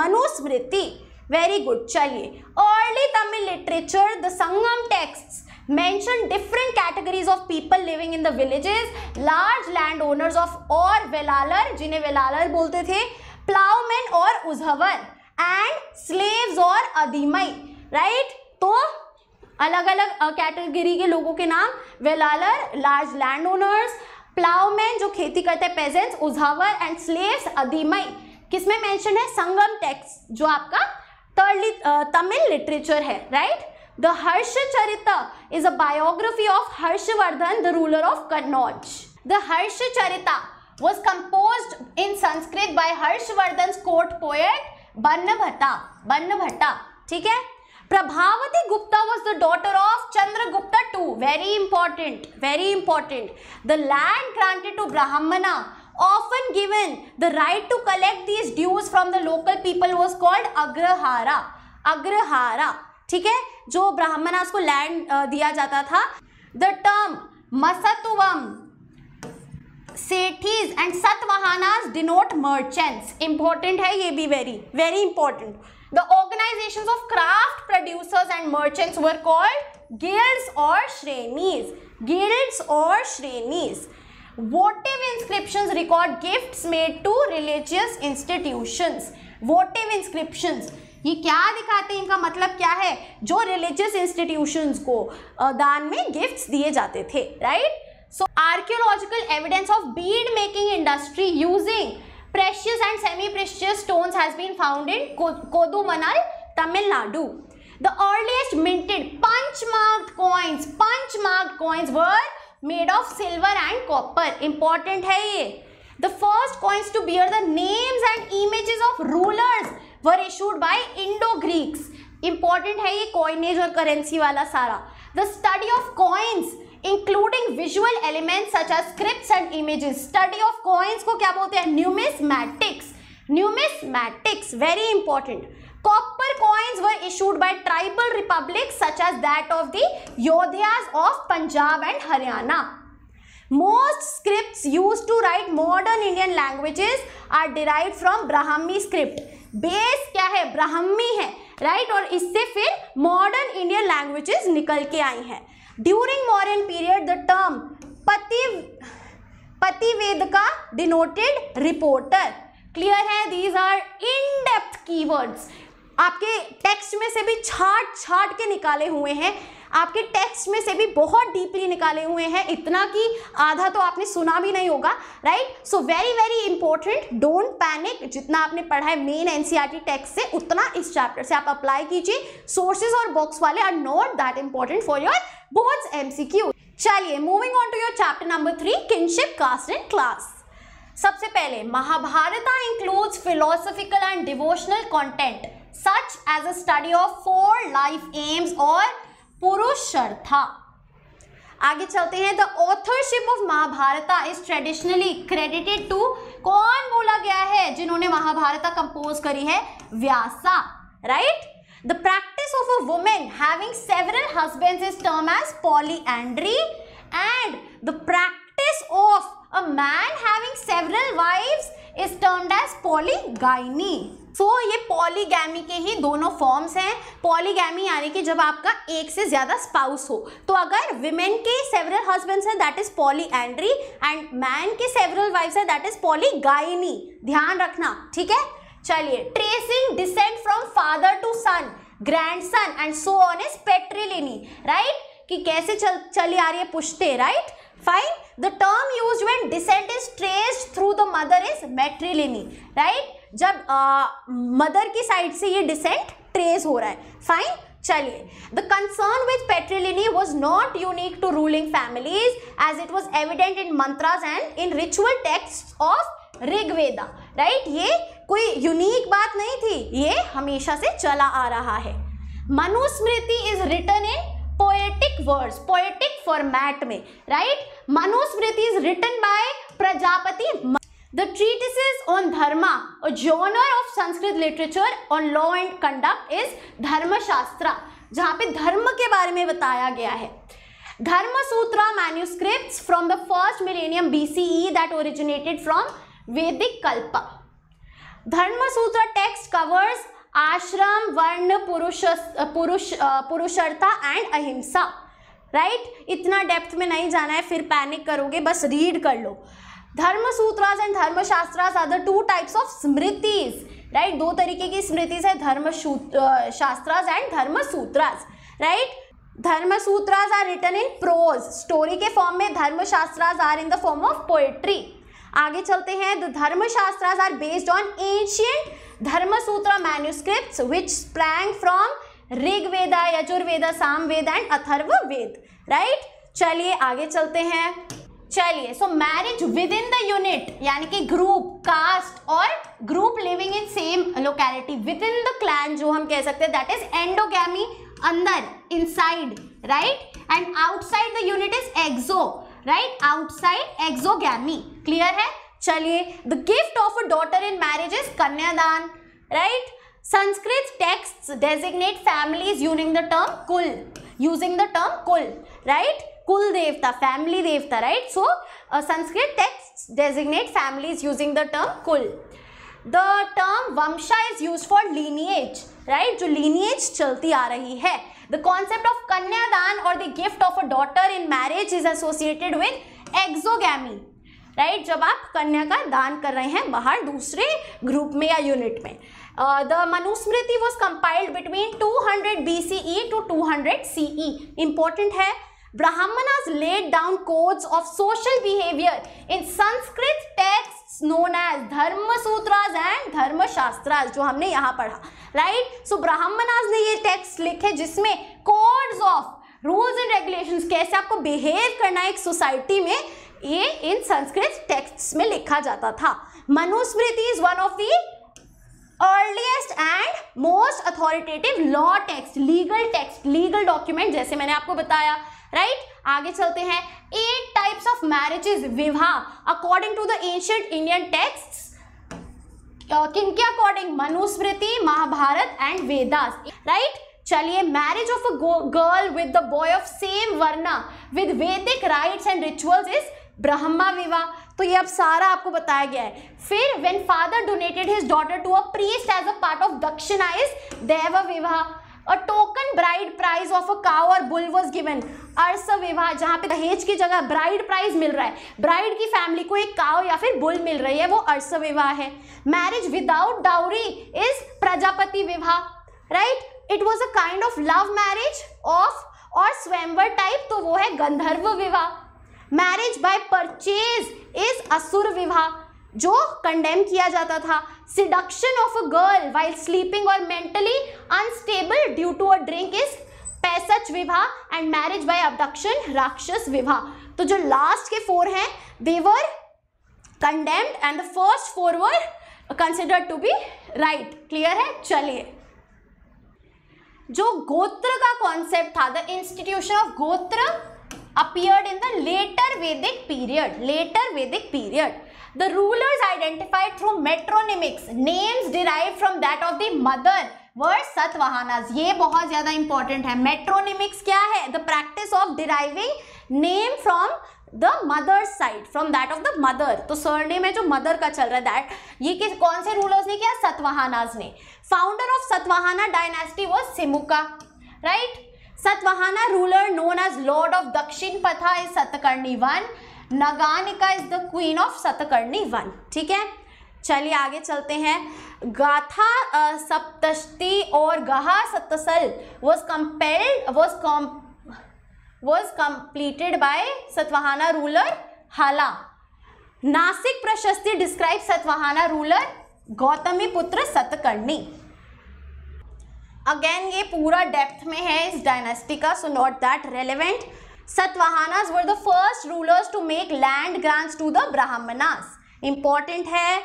[SPEAKER 1] Manusmriti very good चलिए early Tamil literature the Sangam text mention different categories of people living in the villages large landowners of or velalar जिन्हें वेलालर बोलते थे प्लाउमेन और उजहवर and slaves और अधीमई right तो अलग अलग category के लोगों के नाम Vellalar large land owners ploughman जो खेती करते हैं peasants Uzhavar and slaves Adimai किसमें मेंशन है संगम टेक्स्ट जो आपका तमिल लिटरेचर है right right? The Harsha Charita is a biography of Harshvardhan, the ruler of Kannauj. The Harsha Charita was composed in Sanskrit by Harshvardhan's court poet Bannabhatta. Bannabhatta. ठीक है Prabhavati Gupta was the daughter of Chandragupta too. Very important, very important. The land granted to Brahmana. often given the right to collect these dues from the local people was called agrahara agrahara ठीक है जो ब्राह्मणास को land दिया जाता था the term Masattuvan Setthis and Satavahanas denote merchants important है ये भी very very important the organisation of craft producers and merchants were called guilds और श्रेणीज गिल्ड्स और Shrenis votive inscription record gift made to religious institutions votive inscriptions ये क्या दिखाते हैं इनका मतलब क्या है जो रिलीजियस इंस्टीट्यूशन को दान में गिफ्ट दिए जाते थे right so archaeological evidence of bead making industry using precious and semi precious stone has been found in Kodumanal, Tamil The earliest minted punch-marked coins, punch-marked coins were made of silver and copper. Important है ये. The first coins to bear the names and images of rulers were issued by Indo Greeks important है ये coinage और currency वाला सारा the study of coins including visual elements such are script and images study of coins को क्या बोलते हैं numismatics numismatics very important copper coins were issued by tribal republic such as that of Yaudheyas of Punjab and Haryana most script use to write modern Indian languages are derive from Brahmi script base क्या है ब्राह्मी है right और इससे फिर modern Indian languages निकल के आई हैं during modern period the term pati pativedaka denoted reporter clear है these are in depth keywords आपके टेक्स्ट में से भी छाट छाट के निकाले हुए हैं आपके टेक्स्ट में से भी बहुत डीपली निकाले हुए हैं इतना कि आधा तो आपने सुना भी नहीं होगा right so very very important don't panic जितना आपने पढ़ा है मेन एनसीईआरटी टेक्स्ट से उतना इस चैप्टर से आप अप्लाई कीजिए सोर्सेज और बुक्स वाले are not that important for your board aim चलिए moving on to your chapter number three kinship caste and class सबसे पहले Mahabharata includes philosophical and devotional content such as a study of four life aims और purushartha आगे चलते हैं the authorship of Mahabharata is traditionally credited to कौन बोला गया है जिन्होंने महाभारता कंपोज करी है Vyasa right the practice of a women having several husband is term as polyandry and the practice of a man having several wives term as polygyny so so, ये polygamy के ही दोनों forms हैं polygamy यानी कि जब आपका एक से ज़्यादा स्पाउस हो तो अगर विमेन के सेवरल हस्बैंड्स हैं that is polyandry and man के सेवरल वाइफ्स हैं दैट इज पॉली ध्यान रखना ठीक है चलिए tracing descent from father to son grandson and so on is patriliny right कि कैसे चल चली आ रही है पुश्ते right fine the term use when descent is traced through the mother is matriliny right जब मदर uh, की साइड से ये डिसेंट ट्रेस हो रहा है फाइन चलिए the concern with patriliny was not unique to ruling families as it was evident in mantras and in ritual text of Rigveda right ये कोई यूनिक बात नहीं थी ये हमेशा से चला आ रहा है Manusmriti is written in poetic words poetic format में right Manusmriti is written by Prajapati The treatises on Dharma, a genre of Sanskrit literature on law and conduct is Dharma Shastra, जहाँ पे धर्म के बारे में बताया गया है Dharma Sutra manuscript from the first millennium BCE that originated from Vedic Kalpa. धर्म सूत्र टेक्स्ट कवर्स आश्रम Varna Purusha Purusha Purushartha and Ahimsa right right? इतना डेप्थ में नहीं जाना है फिर पैनिक करोगे बस रीड कर लो धर्म Sutras and Dharma Shastras are the two types of Smritis right दो तरीके की स्मृतिज है धर्म शास्त्रास एंड धर्म Sutras right Dharma Sutras are written in prose story के फॉर्म में Dharma Shastras are in the form of poetry आगे चलते हैं the Dharma Shastras are based on ancient Dharma Sutra manuscript which sprang from Rig Yajurveda Samaveda and Atharva Veda right चलिए आगे चलते हैं चलिए so marriage within the unit यानी कि ग्रुप कास्ट और group living in same locality within the clan जो हम कह सकते हैं दैट इज एंडोगैमी अंदर inside right and outside the unit is exo right outside exogamy clear है चलिए the gift of a daughter in marriage is kanyadaan right Sanskrit text designate families using the term kul using the term kul right kul devta family devta right so Sanskrit text designate family is using the term kul the term vansha is use for lineage right जो lineage चलती आ रही है the concept of kanyadaan और the gift of a daughter in marriage is associated with exogamy right जब आप कन्या का दान कर रहे हैं बाहर दूसरे ग्रुप में या यूनिट में the Manusmriti was compiled between 200 hundred B C E two two hundred C E important है Brahmanas laid down codes of social behavior in Sanskrit texts known as Dharma Sutras and Dharma Shastras जो हमने यहाँ पढ़ा right so brahmanas ने ये texts लिखे जिसमें codes of rules and regulations कैसे आपको behave करना है एक society में ये इन संस्कृत टेक्स्ट में लिखा जाता था Manusmriti is one of the earliest and most authoritative law text legal text legal document जैसे मैंने आपको बताया राइट आगे चलते हैं eight types of marriages vivah according to the ancient Indian text के according Manusmriti Mahabharat and Vedas right चलिए marriage of a girl with the boy of same varna with Vedic rites and rituals is Brahma vivah तो ये अब सारा आपको बताया गया है फिर when father donated his daughter to a priest as a part of dakshina is Dev vivah a token bride price of a cow और bull was given Arsha vivah जहाँ पे दहेज की जगह ब्राइड प्राइज मिल रहा है ब्राइड की फैमिली को एक काव या फिर बुल मिल रही है वो अर्स विवाह है marriage without dowry is Prajapati vivah right it was a kind of love marriage of और स्वयंवर टाइप तो वो है गंधर्व विवाह मैरिज बाय परचेज इज असुर विवाह जो कंडेम किया जाता था seduction of a girl while sleeping और mentally unstable due to a drink is Paishacha vivah and marriage by abduction राक्षस विवाह तो जो लास्ट के फोर हैं they were condemned and the first four were considered to be right clear है चलिए जो गोत्र का कॉन्सेप्ट था the institution of gotra appeared in the later Vedic period later Vedic period The rulers identified through metronymics, names derived from that of the mother were Satvahanas. ye bahut zyada important hai Metronymics kya hai The practice of deriving name from the mother side from that of the mother तो सरने में जो mother का चल रहा है that ये किस कौन से रूलर्स ने किया सतवाहानाज ने founder of Satavahana dynasty was Simuka right Satavahana ruler known as lord of Dakshinapatha is Satakarni one Naganika is the queen of Satakarni one ठीक है चलिए आगे चलते हैं गाथा सप्तष्टि और Gaha Sattasai was compiled was com was completed by Satavahana ruler Hala Nasik प्रशस्ति डिस्क्राइब सतवाहाना रूलर गौतमी पुत्र सतकर्णी अगेन ये पूरा डेप्थ में है इस डायनेस्टी का so not that relevant Satavahanas were the first rulers to make land grants to the Brahmanas important है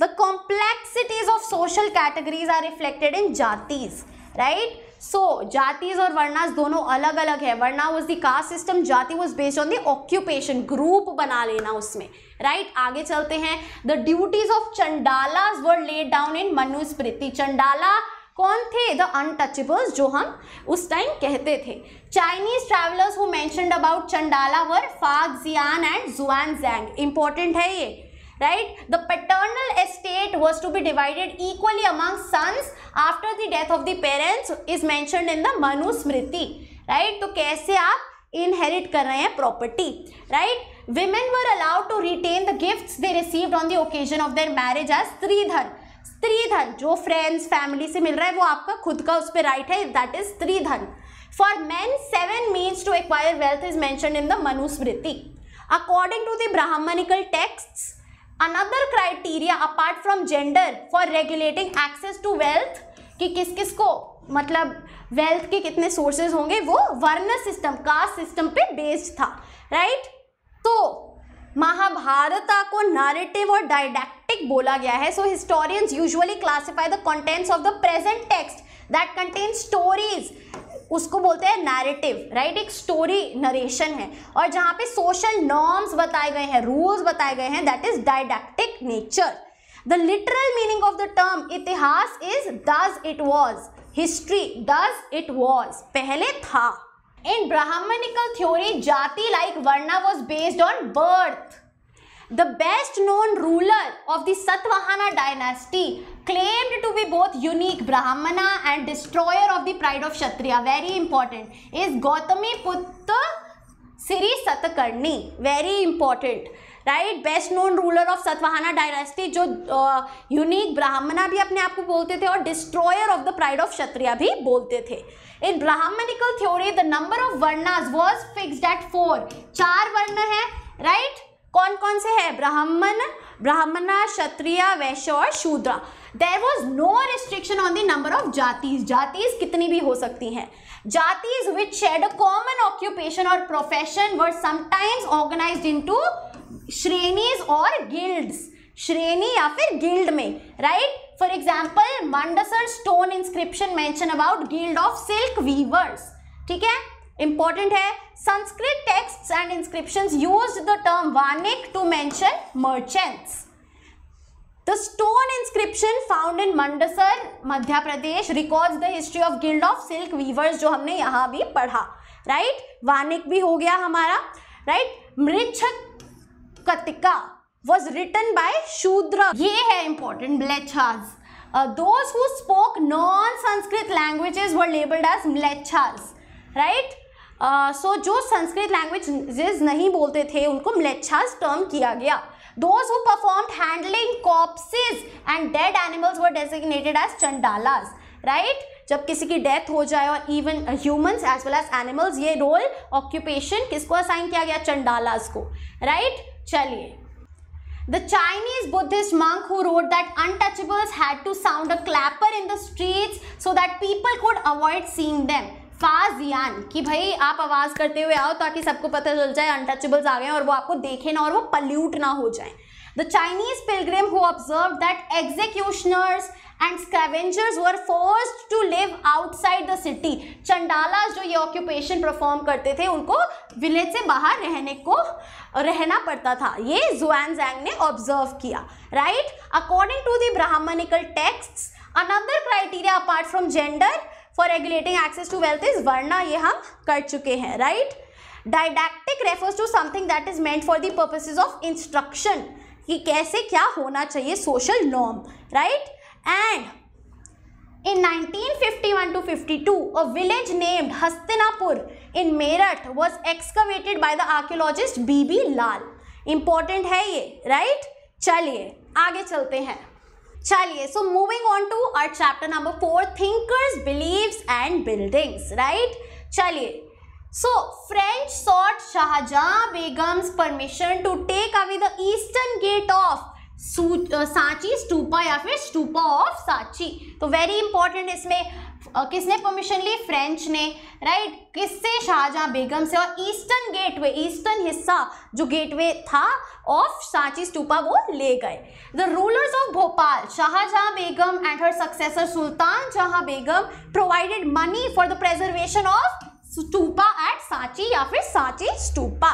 [SPEAKER 1] the complexities of social categories are reflected in jatis right so jatis और वर्णास दोनों अलग अलग है varna was the caste system jati was based on the occupation group बना लेना उसमें right right? आगे चलते हैं the duties of Chandalas were laid down in Manusmriti चंडाला कौन थे द अनटचेबल्स जो हम उस टाइम कहते थे Chinese travellers who mentioned about Chandala were Fa Xian and Xuan Zang important है ये right the paternal estate was to be divided equally among sons after the death of the parents is mention in the Manusmriti right तो कैसे आप inherit कर रहे हैं property right women were allowed to retain the gift they received on the occasion of their marriage as stridhan stri धन जो friends family से मिल रहा है वो आपका खुद का उस पर राइट है that is stri dhan for men seven means to acquire wealth is mention in the Manusmriti according to the Brahmanical text another criteria apart from gender for regulating access to wealth कि किस किस को मतलब वेल्थ के कितने सोर्सेज होंगे वो वर्ण सिस्टम कास्ट सिस्टम पे बेस्ड था राइट right? तो महाभारता को नारेटिव और डायडेक्टिक बोला गया है so historians usually classify the contents of the present text that contain stories उसको बोलते हैं नैरेटिव राइट एक स्टोरी नरेशन है और जहाँ पे सोशल नॉर्म्स बताए गए हैं रूल्स बताए गए हैं that is didactic nature the literal meaning of the term itihas is thus it was history thus it was पहले था in Brahmanical theory jati like varna was based on birth the best known ruler of the Satavahana dynasty claimed to be both unique Brahmana and destroyer of the pride of Kshatriya very important is Gautami putra Shri Satakarni very important right best known ruler of Satavahana dynasty जो unique Brahmana भी अपने आप को बोलते थे और destroyer of the pride of Kshatriya भी बोलते थे in Brahmanical theory the number of varnas was fixed at four चार वर्ण है राइट right? कौन कौन से है ब्राह्मण ब्राह्मणा क्षत्रिय वैश्य और Shudra there was no restriction on the number of jatis jatis कितनी भी हो सकती हैं jatis which shared a common occupation और profession were sometimes organize into shrenis और गिल्ड श्रेणी या फिर गिल्ड में right right? For example, Mandasar stone inscription mention about guild of silk weavers. ठीक है इंपॉर्टेंट है Sanskrit text and inscription use the term vanik to mention merchants The stone inscription found in Mandasar, Madhya Pradesh records the history of guild of silk weavers जो हमने यहाँ भी पढ़ा right right? Vanik भी हो गया हमारा right right? Mrichchhakatika was written by Shudraka ये है important Mlecchas Uh, those who spoke non-Sanskrit languages were labeled as mlechas, right? So uh, so, जो संस्कृत लैंग्वेज नहीं बोलते थे उनको म्लेच्छास टर्म किया गया those who performed handling corpses and dead animals were designated as Chandalas right जब किसी की डेथ हो जाए और even humans as well as animals ये रोल ऑक्यूपेशन किसको असाइन किया गया चंडालास को राइट right? चलिए The Chinese Buddhist monk who wrote that untouchables had to sound a clapper in the streets so that people could avoid seeing them. Faxian कि भाई आप आवाज़ करते हुए आओ ताकि सबको पता चल जाए अनटचेबल्स आ गए और वो आपको देखें ना और वो पल्यूट ना हो जाए the Chinese pilgrim who observe that executioners and scavengers were forced to live outside the city Chandala जो ये ऑक्यूपेशन परफॉर्म करते थे उनको विलेज से बाहर रहने को रहना पड़ता था ये जुआन जैंग ने ऑब्जर्व किया right according to the Brahmanical text another criteria apart from gender for regulating access to wealth is varna ये हम कर चुके हैं right didactic refers to something that is meant for the purposes of instruction कि कैसे क्या होना चाहिए social norm right and in 1951 to 52, a village named Hastinapur in Meerut was excavated by the archaeologist B.B. Lal. Important है ये, right? चलिए आगे चलते हैं चलिए so moving on to our chapter number four thinkers believes and buildings right चलिए So, French sought Shahjahan Begum's permission to take away the eastern gate of Sanchi stupa या फिर स्टूपा ऑफ सांची तो वेरी इंपॉर्टेंट इसमें किसने परमिशन ली फ्रेंच ने right किससे शाहजहां बेगम से और ईस्टर्न गेटवे ईस्टर्न हिस्सा जो गेटवे था ऑफ सांची स्टूपा वो ले गए the rulers of Bhopal Shahjahan Begum and her successor Sultan Jahan Begum provided money for the preservation of stupa at Sanchi या फिर Sanchi stupa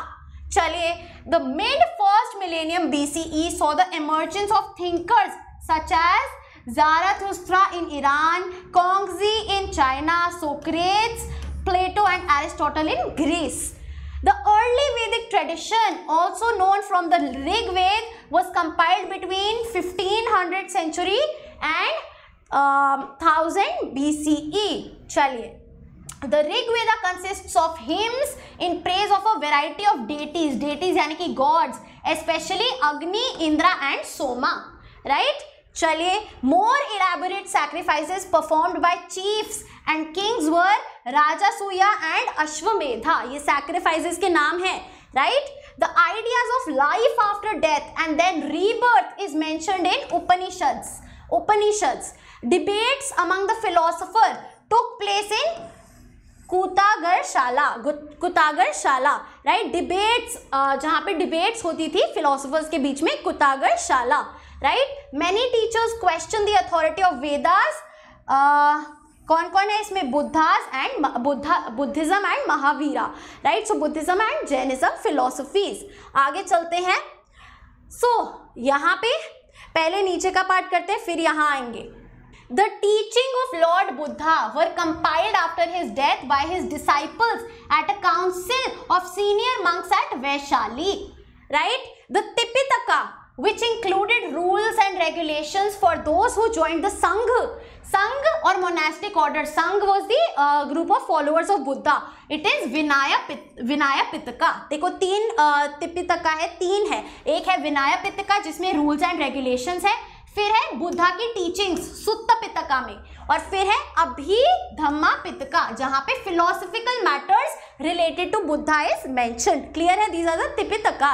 [SPEAKER 1] The mid-first millennium BCE saw the emergence of thinkers such as as in Iran, Kongzi in China, Socrates, Plato, and Aristotle in Greece. The early Vedic tradition, also known from the Rig Veda, was compiled between 1500 century and 1000 um, BCE. Chaliye. The Rig Veda consists of hymns in praise of a variety of deities. Deities, yani gods, especially Agni, Indra, and Soma. Right? Chale, more elaborate sacrifices performed by chiefs and kings were Rajasuya and Ashvamedha. These sacrifices ke naam hai. Right? The ideas of life after death and then rebirth is mentioned in Upanishads. Upanishads. Debates among the philosophers. Kutagarashala Kutagarashala right debates uh, जहाँ पे debates होती थी philosophers के बीच में Kutagarashala right many teachers question the authority of Vedas कौन कौन है इसमें Buddhas and Buddha Buddhism and Mahavira right so Buddhism and Jainism philosophies आगे चलते हैं सो so, यहाँ पे पहले नीचे का पार्ट करते हैं फिर यहाँ आएंगे The teaching of Lord Buddha were compiled after his death by his disciples at a council of senior monks at Vaishali. Right? The Tipitaka, which included rules and regulations for those who joined the sangh sangh or monastic order. sangh was the uh, group of followers of Buddha. It is Vinaya, Pit, Vinaya Pitaka. देखो तीन uh, Tipitaka है तीन है एक है Vinaya Pitaka जिसमें rules and regulations है फिर है बुद्धा की टीचिंग्स सुत्त पितका में और फिर है अभी धम्मा पितका जहां पे philosophical matters related to Buddha is मैं क्लियर है दीज आर दिपितका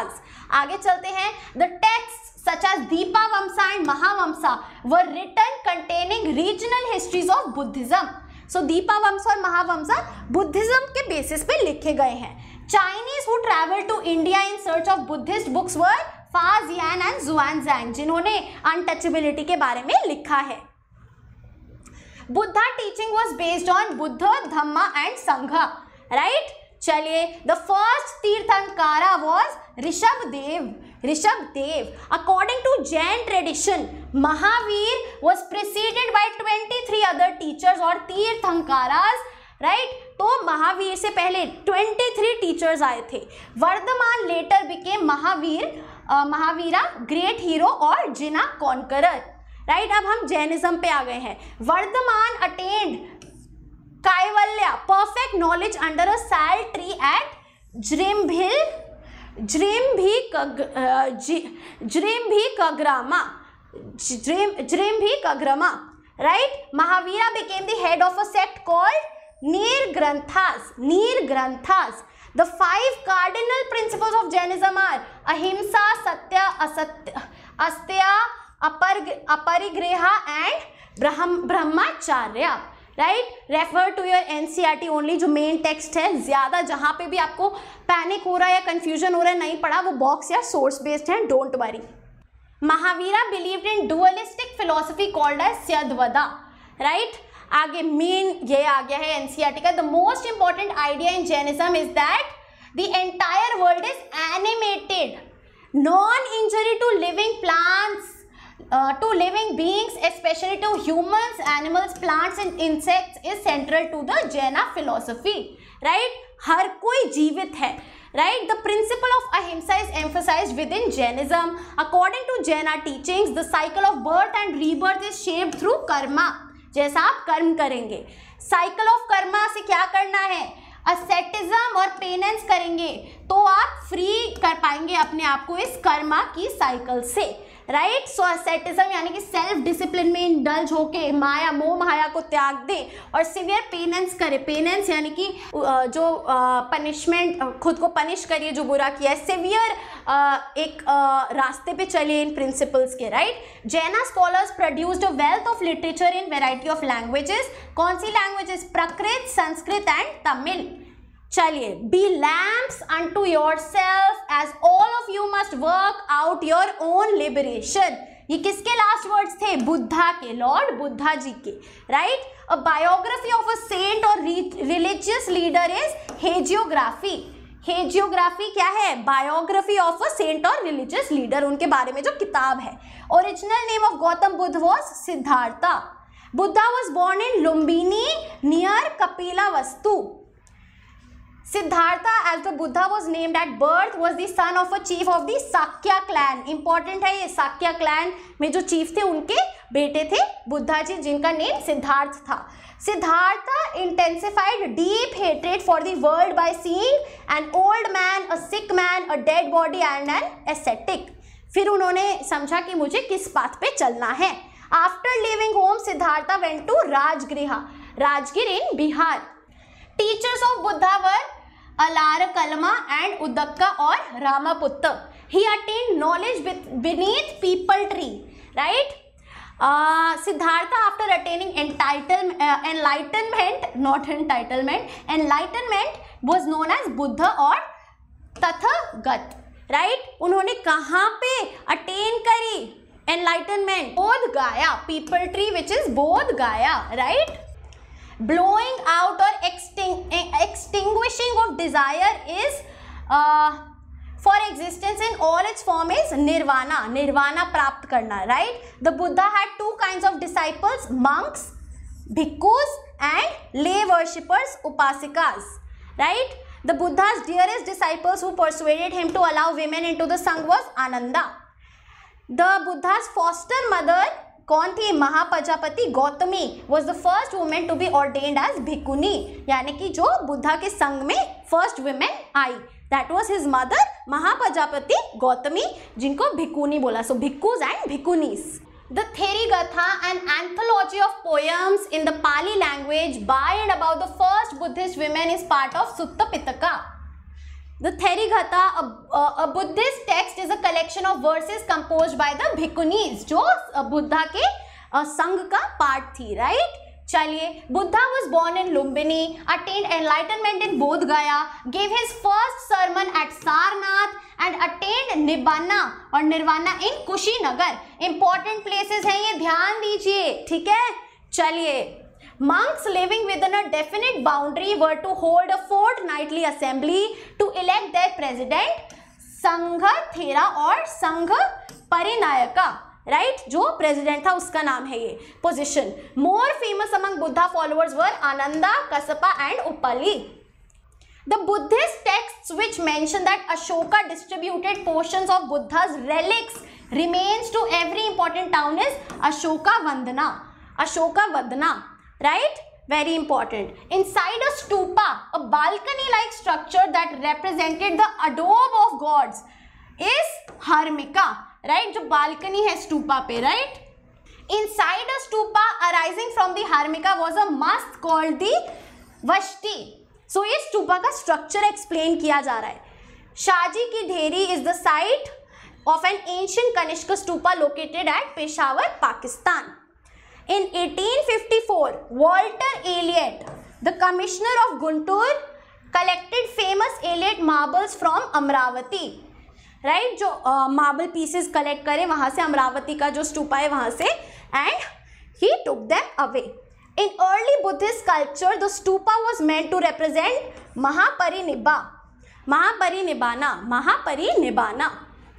[SPEAKER 1] आगे चलते हैं the text such as Dipavamsa and Mahavamsa were written containing regional histories of Buddhism so Dipavamsa और महावंशा बुद्धिज्म के बेसिस पे लिखे गए हैं Chinese who travel to India in search of Buddhist books were Faxian and Xuan Zang जिन्होंने अनटचेबिलिटी के बारे में लिखा है Buddha teaching was based on Buddha Dhamma and Sangha right चलिए the first Tirthankara was Rishabh Dev Rishabh Dev according to Jain tradition Mahavir was preceded by twenty three other teachers और Tirthankara right तो महावीर से पहले 23 टीचर्स आए थे Vardhaman later became Mahavir ah, Mahavira great hero और जिना कॉन्करर राइट अब हम जैनिज्म पे आ गए हैं Vardhaman attained kaivalya perfect knowledge under a sal tree at ज्रिम्भिल ज्रिम भी ज्रिम भी कग्रामा ज्रिम Jrimbhikagrama right Mahavira became the head of a sect called Nirgranthas Nirgranthas the five cardinal principles of Jainism are ahimsa satya asatya asteya apar aparigraha and brahma brahmacharya right refer to your एन only जो main text है ज़्यादा जहां पे भी आपको पैनिक हो रहा है या कंफ्यूजन हो रहा है नहीं पढ़ा वो बॉक्स या सोर्स बेस्ड है don't worry Mahavira believe in dualistic philosophy called as syadvada right right? आगे मेन ये आ गया है एनसीआरटी e का the most important idea in Jainism is that the entire world is animated non injury to living plants to living beings especially to human animals plants and insects is central to the Jaina philosophy right हर कोई जीवित है right the principle of ahimsa is emphasised within Jainism according to Jaina teachings the cycle of birth and rebirth is shape through karma जैसा आप कर्म करेंगे cycle of Karma से क्या करना है असेटिज्म और पेनेंस करेंगे तो आप फ्री कर पाएंगे अपने आप को इस कर्मा की साइकिल से राइट सो एसेटिज्म यानी कि सेल्फ डिसिप्लिन में इंडल्ज होके माया मोह माया को त्याग दे और सिवियर पेनेंस करें पेनेंस यानी कि जो पनिशमेंट खुद को पनिश करिए जो बुरा किया है सिवियर एक रास्ते पे चले इन प्रिंसिपल्स के right Jaina scholars produced a wealth of literature in variety of languages कौन सी लैंग्वेजेस प्रकृत संस्कृत एंड तमिल चलिए be lamp unto yourself as all of you must work out your own liberation ये किसके लास्ट वर्ड्स थे बुद्धा के Lord Buddha ji के right a biography of a saint or religious leader is hagiography hagiography क्या है biography of a saint or religious leader उनके बारे में जो किताब है original name of Gautam Buddha was Siddhartha Buddha was born in Lumbini near Kapilavastu Siddhartha as Buddha was named at birth was was son of a chief of of Sakya clan important है ये साक्या clan में जो चीफ थे उनके बेटे थे बुद्धा जी जिनका नेम सिद्धार्थ था Siddharth intensified deep hatred for the world by seeing an old man a sick man a dead body and an ascetic फिर उन्होंने समझा कि मुझे किस बात पे चलना है after leaving home Siddhartha went to Rajgriha Rajgir in Bihar teachers of Buddha were Alara Kalama and Udaka or Ramaputra he attain knowledge beneath peepal tree right Siddharth after attaining entitle enlightenment not entitlement enlightenment was known as Buddha or Tathagata right right? उन्होंने कहाँ पे अटेन करी enlightenment बोध गाया people tree which is Bodh Gaya right right? blowing out or eh, extinguishing of desire is uh, for existence in all its form is nirvana nirvana prapt karna right the buddha had two kinds of disciples monks bhikkhus and lay worshippers upasikas right the buddha's dearest disciples who persuaded him to allow women into the sangha was ananda the buddha's foster mother कौन थी Mahaprajapati Gautami was the first women to be ordained as bhikkhuni यानी कि जो बुद्धा के संग में first women I that was his mother Mahaprajapati Gautami जिनको भिकुनी बोला so bhikkhus and bhikkhunis The Therigatha, an anthology of poems in the Pali language by and about the first Buddhist women, is part of Sutta Pitaka. The Therigata, a, a Buddhist text, is a collection of verses composed by the Bhikkhunis, जो बुद्धा के संघ का part थी right चलिए Buddha was born in Lumbini attained enlightenment in Bodh Gaya gave his first sermon at Sarnath and attained Nibbana or Nirvana in Kushinagar important places हैं ये ध्यान दीजिए ठीक है चलिए monks living within a definite boundary were to hold a fortnightly assembly to elect their president संघ थेरा और संघ परिनायका राइट जो प्रेसिडेंट था उसका नाम है ये position more famous among Buddha followers were Ananda Kassapa and Upali the Buddhist text which mention that Ashoka distributed portions of Buddha's relics remains to every important town is Ashokavadana Ashokavadana right very important inside a stupa a balcony like structure that represented the adobe of gods is harmika right jo balcony hai stupa pe right inside a stupa arising from the harmika was a mast called the vashti so ye stupa ka structure explain kiya ja raha hai shaji ki dheri is the site of an ancient kanishka stupa located at peshawar pakistan In 1854, Walter Elliot, the commissioner of Guntur, collected famous Elliot marbles from Amravati. Right right? जो marble pieces collect करें वहाँ से अमरावती का जो स्टूपा है वहाँ से and he took them away in early Buddhist culture the stupa was meant to represent Mahaparinibba Mahaparinibbana Mahaparinibbana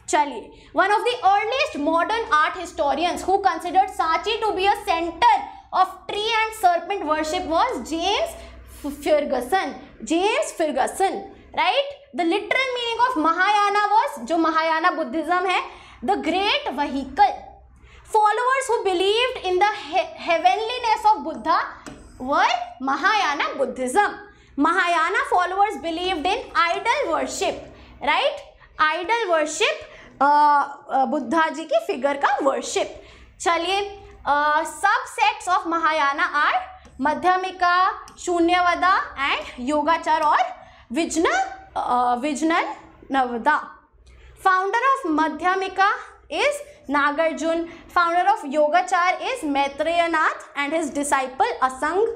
[SPEAKER 1] चलिए one of the earliest modern art historians who considered Sanchi to be a centre of tree and serpent worship was James Fergusson James Fergusson right the literal meaning of Mahayana was जो Mahayana Buddhism है the great vehicle followers who believed in divineness of Buddha were महायाना Buddhism Mahayana followers believed in idol worship right idol worship Buddha ji की figure का worship चलिए subsets of Mahayana are Madhyamika Shunyavada and Yogachara or Vijnana Vijnanavada founder of Madhyamika is Nagarjuna founder of Yogachara is Maitreyanatha and his disciple Asanga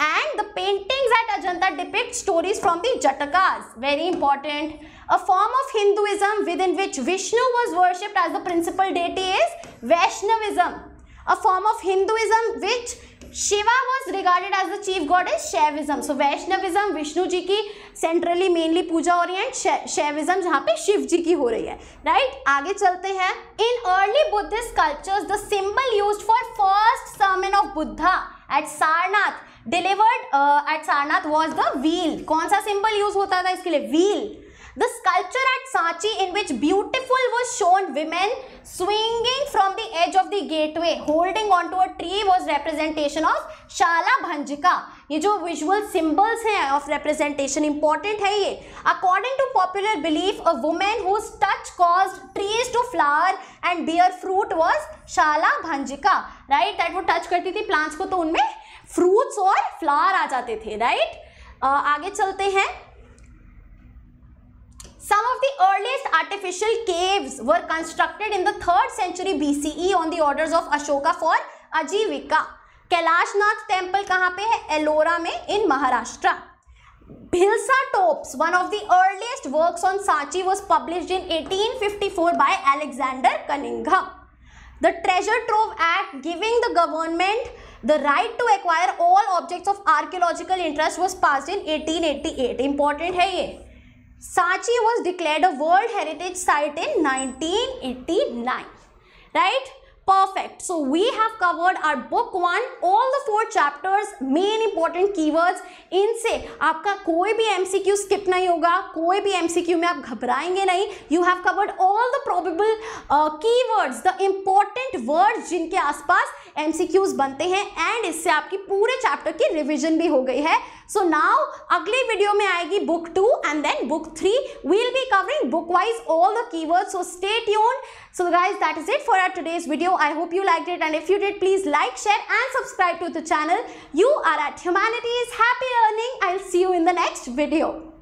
[SPEAKER 1] and the paintings at Ajanta depict stories from the Jatakas very important a form of Hinduism within which Vishnu was worshiped as the principal deity is Vaishnavism. A form of Hinduism which Shiva was regarded as the chief god is Shaivism. So Vaishnavism vishnu ji ki centrally mainly puja ho rahi hai shaivism jahan pe shiv ji ki ho rahi hai right aage chalte hain in early buddhist cultures the symbol used for first sermon of buddha at sarnath delivered uh, at sarnath was the wheel kaun sa symbol use hota tha iske liye wheel The sculpture at Sanchi in which beautiful was shown women swinging from the edge of the gateway holding onto a tree was representation of Shala Bhanjika. ये जो visual symbols हैं of representation important है ये according to popular belief a women whose touch cause trees to flower and bear fruit was Shala Bhanjika right that वो touch करती थी plants को तो उनमें फ्रूट्स और फ्लावर आ जाते थे राइट right? uh, आगे चलते हैं Some of the earliest artificial caves were constructed in the 3rd century BCE on the orders of Ashoka for Ajivika. Kalashnath Temple कहाँ पे है एलोरा में in Maharashtra. Bhilsa Topes, one of the earliest works on Sachi, was published in 1854 by Alexander Cunningham. The Treasure Trove Act giving the government the right to acquire all objects of archaeological interest was passed in 1888. Important है ये Sachi was declared a World Heritage Site in 1989. Right? Perfect. So we have covered our book one, all the four chapters, main important keywords. इनसे आपका कोई भी MCQ skip नहीं होगा कोई भी MCQ में आप घबराएंगे नहीं You have covered all the probable uh, keywords, the important words जिनके आसपास MCQs बनते हैं and इससे आपकी पूरे चैप्टर की रिविजन भी हो गई है So now, ugly video may aegi book 2 and then book 3. We'll be covering bookwise all the keywords. So stay tuned. So guys, that is it for our today's video. I hope you liked it. And if you did, please like, share and subscribe to the channel. You are at Humanities. Happy learning. I'll see you in the next video.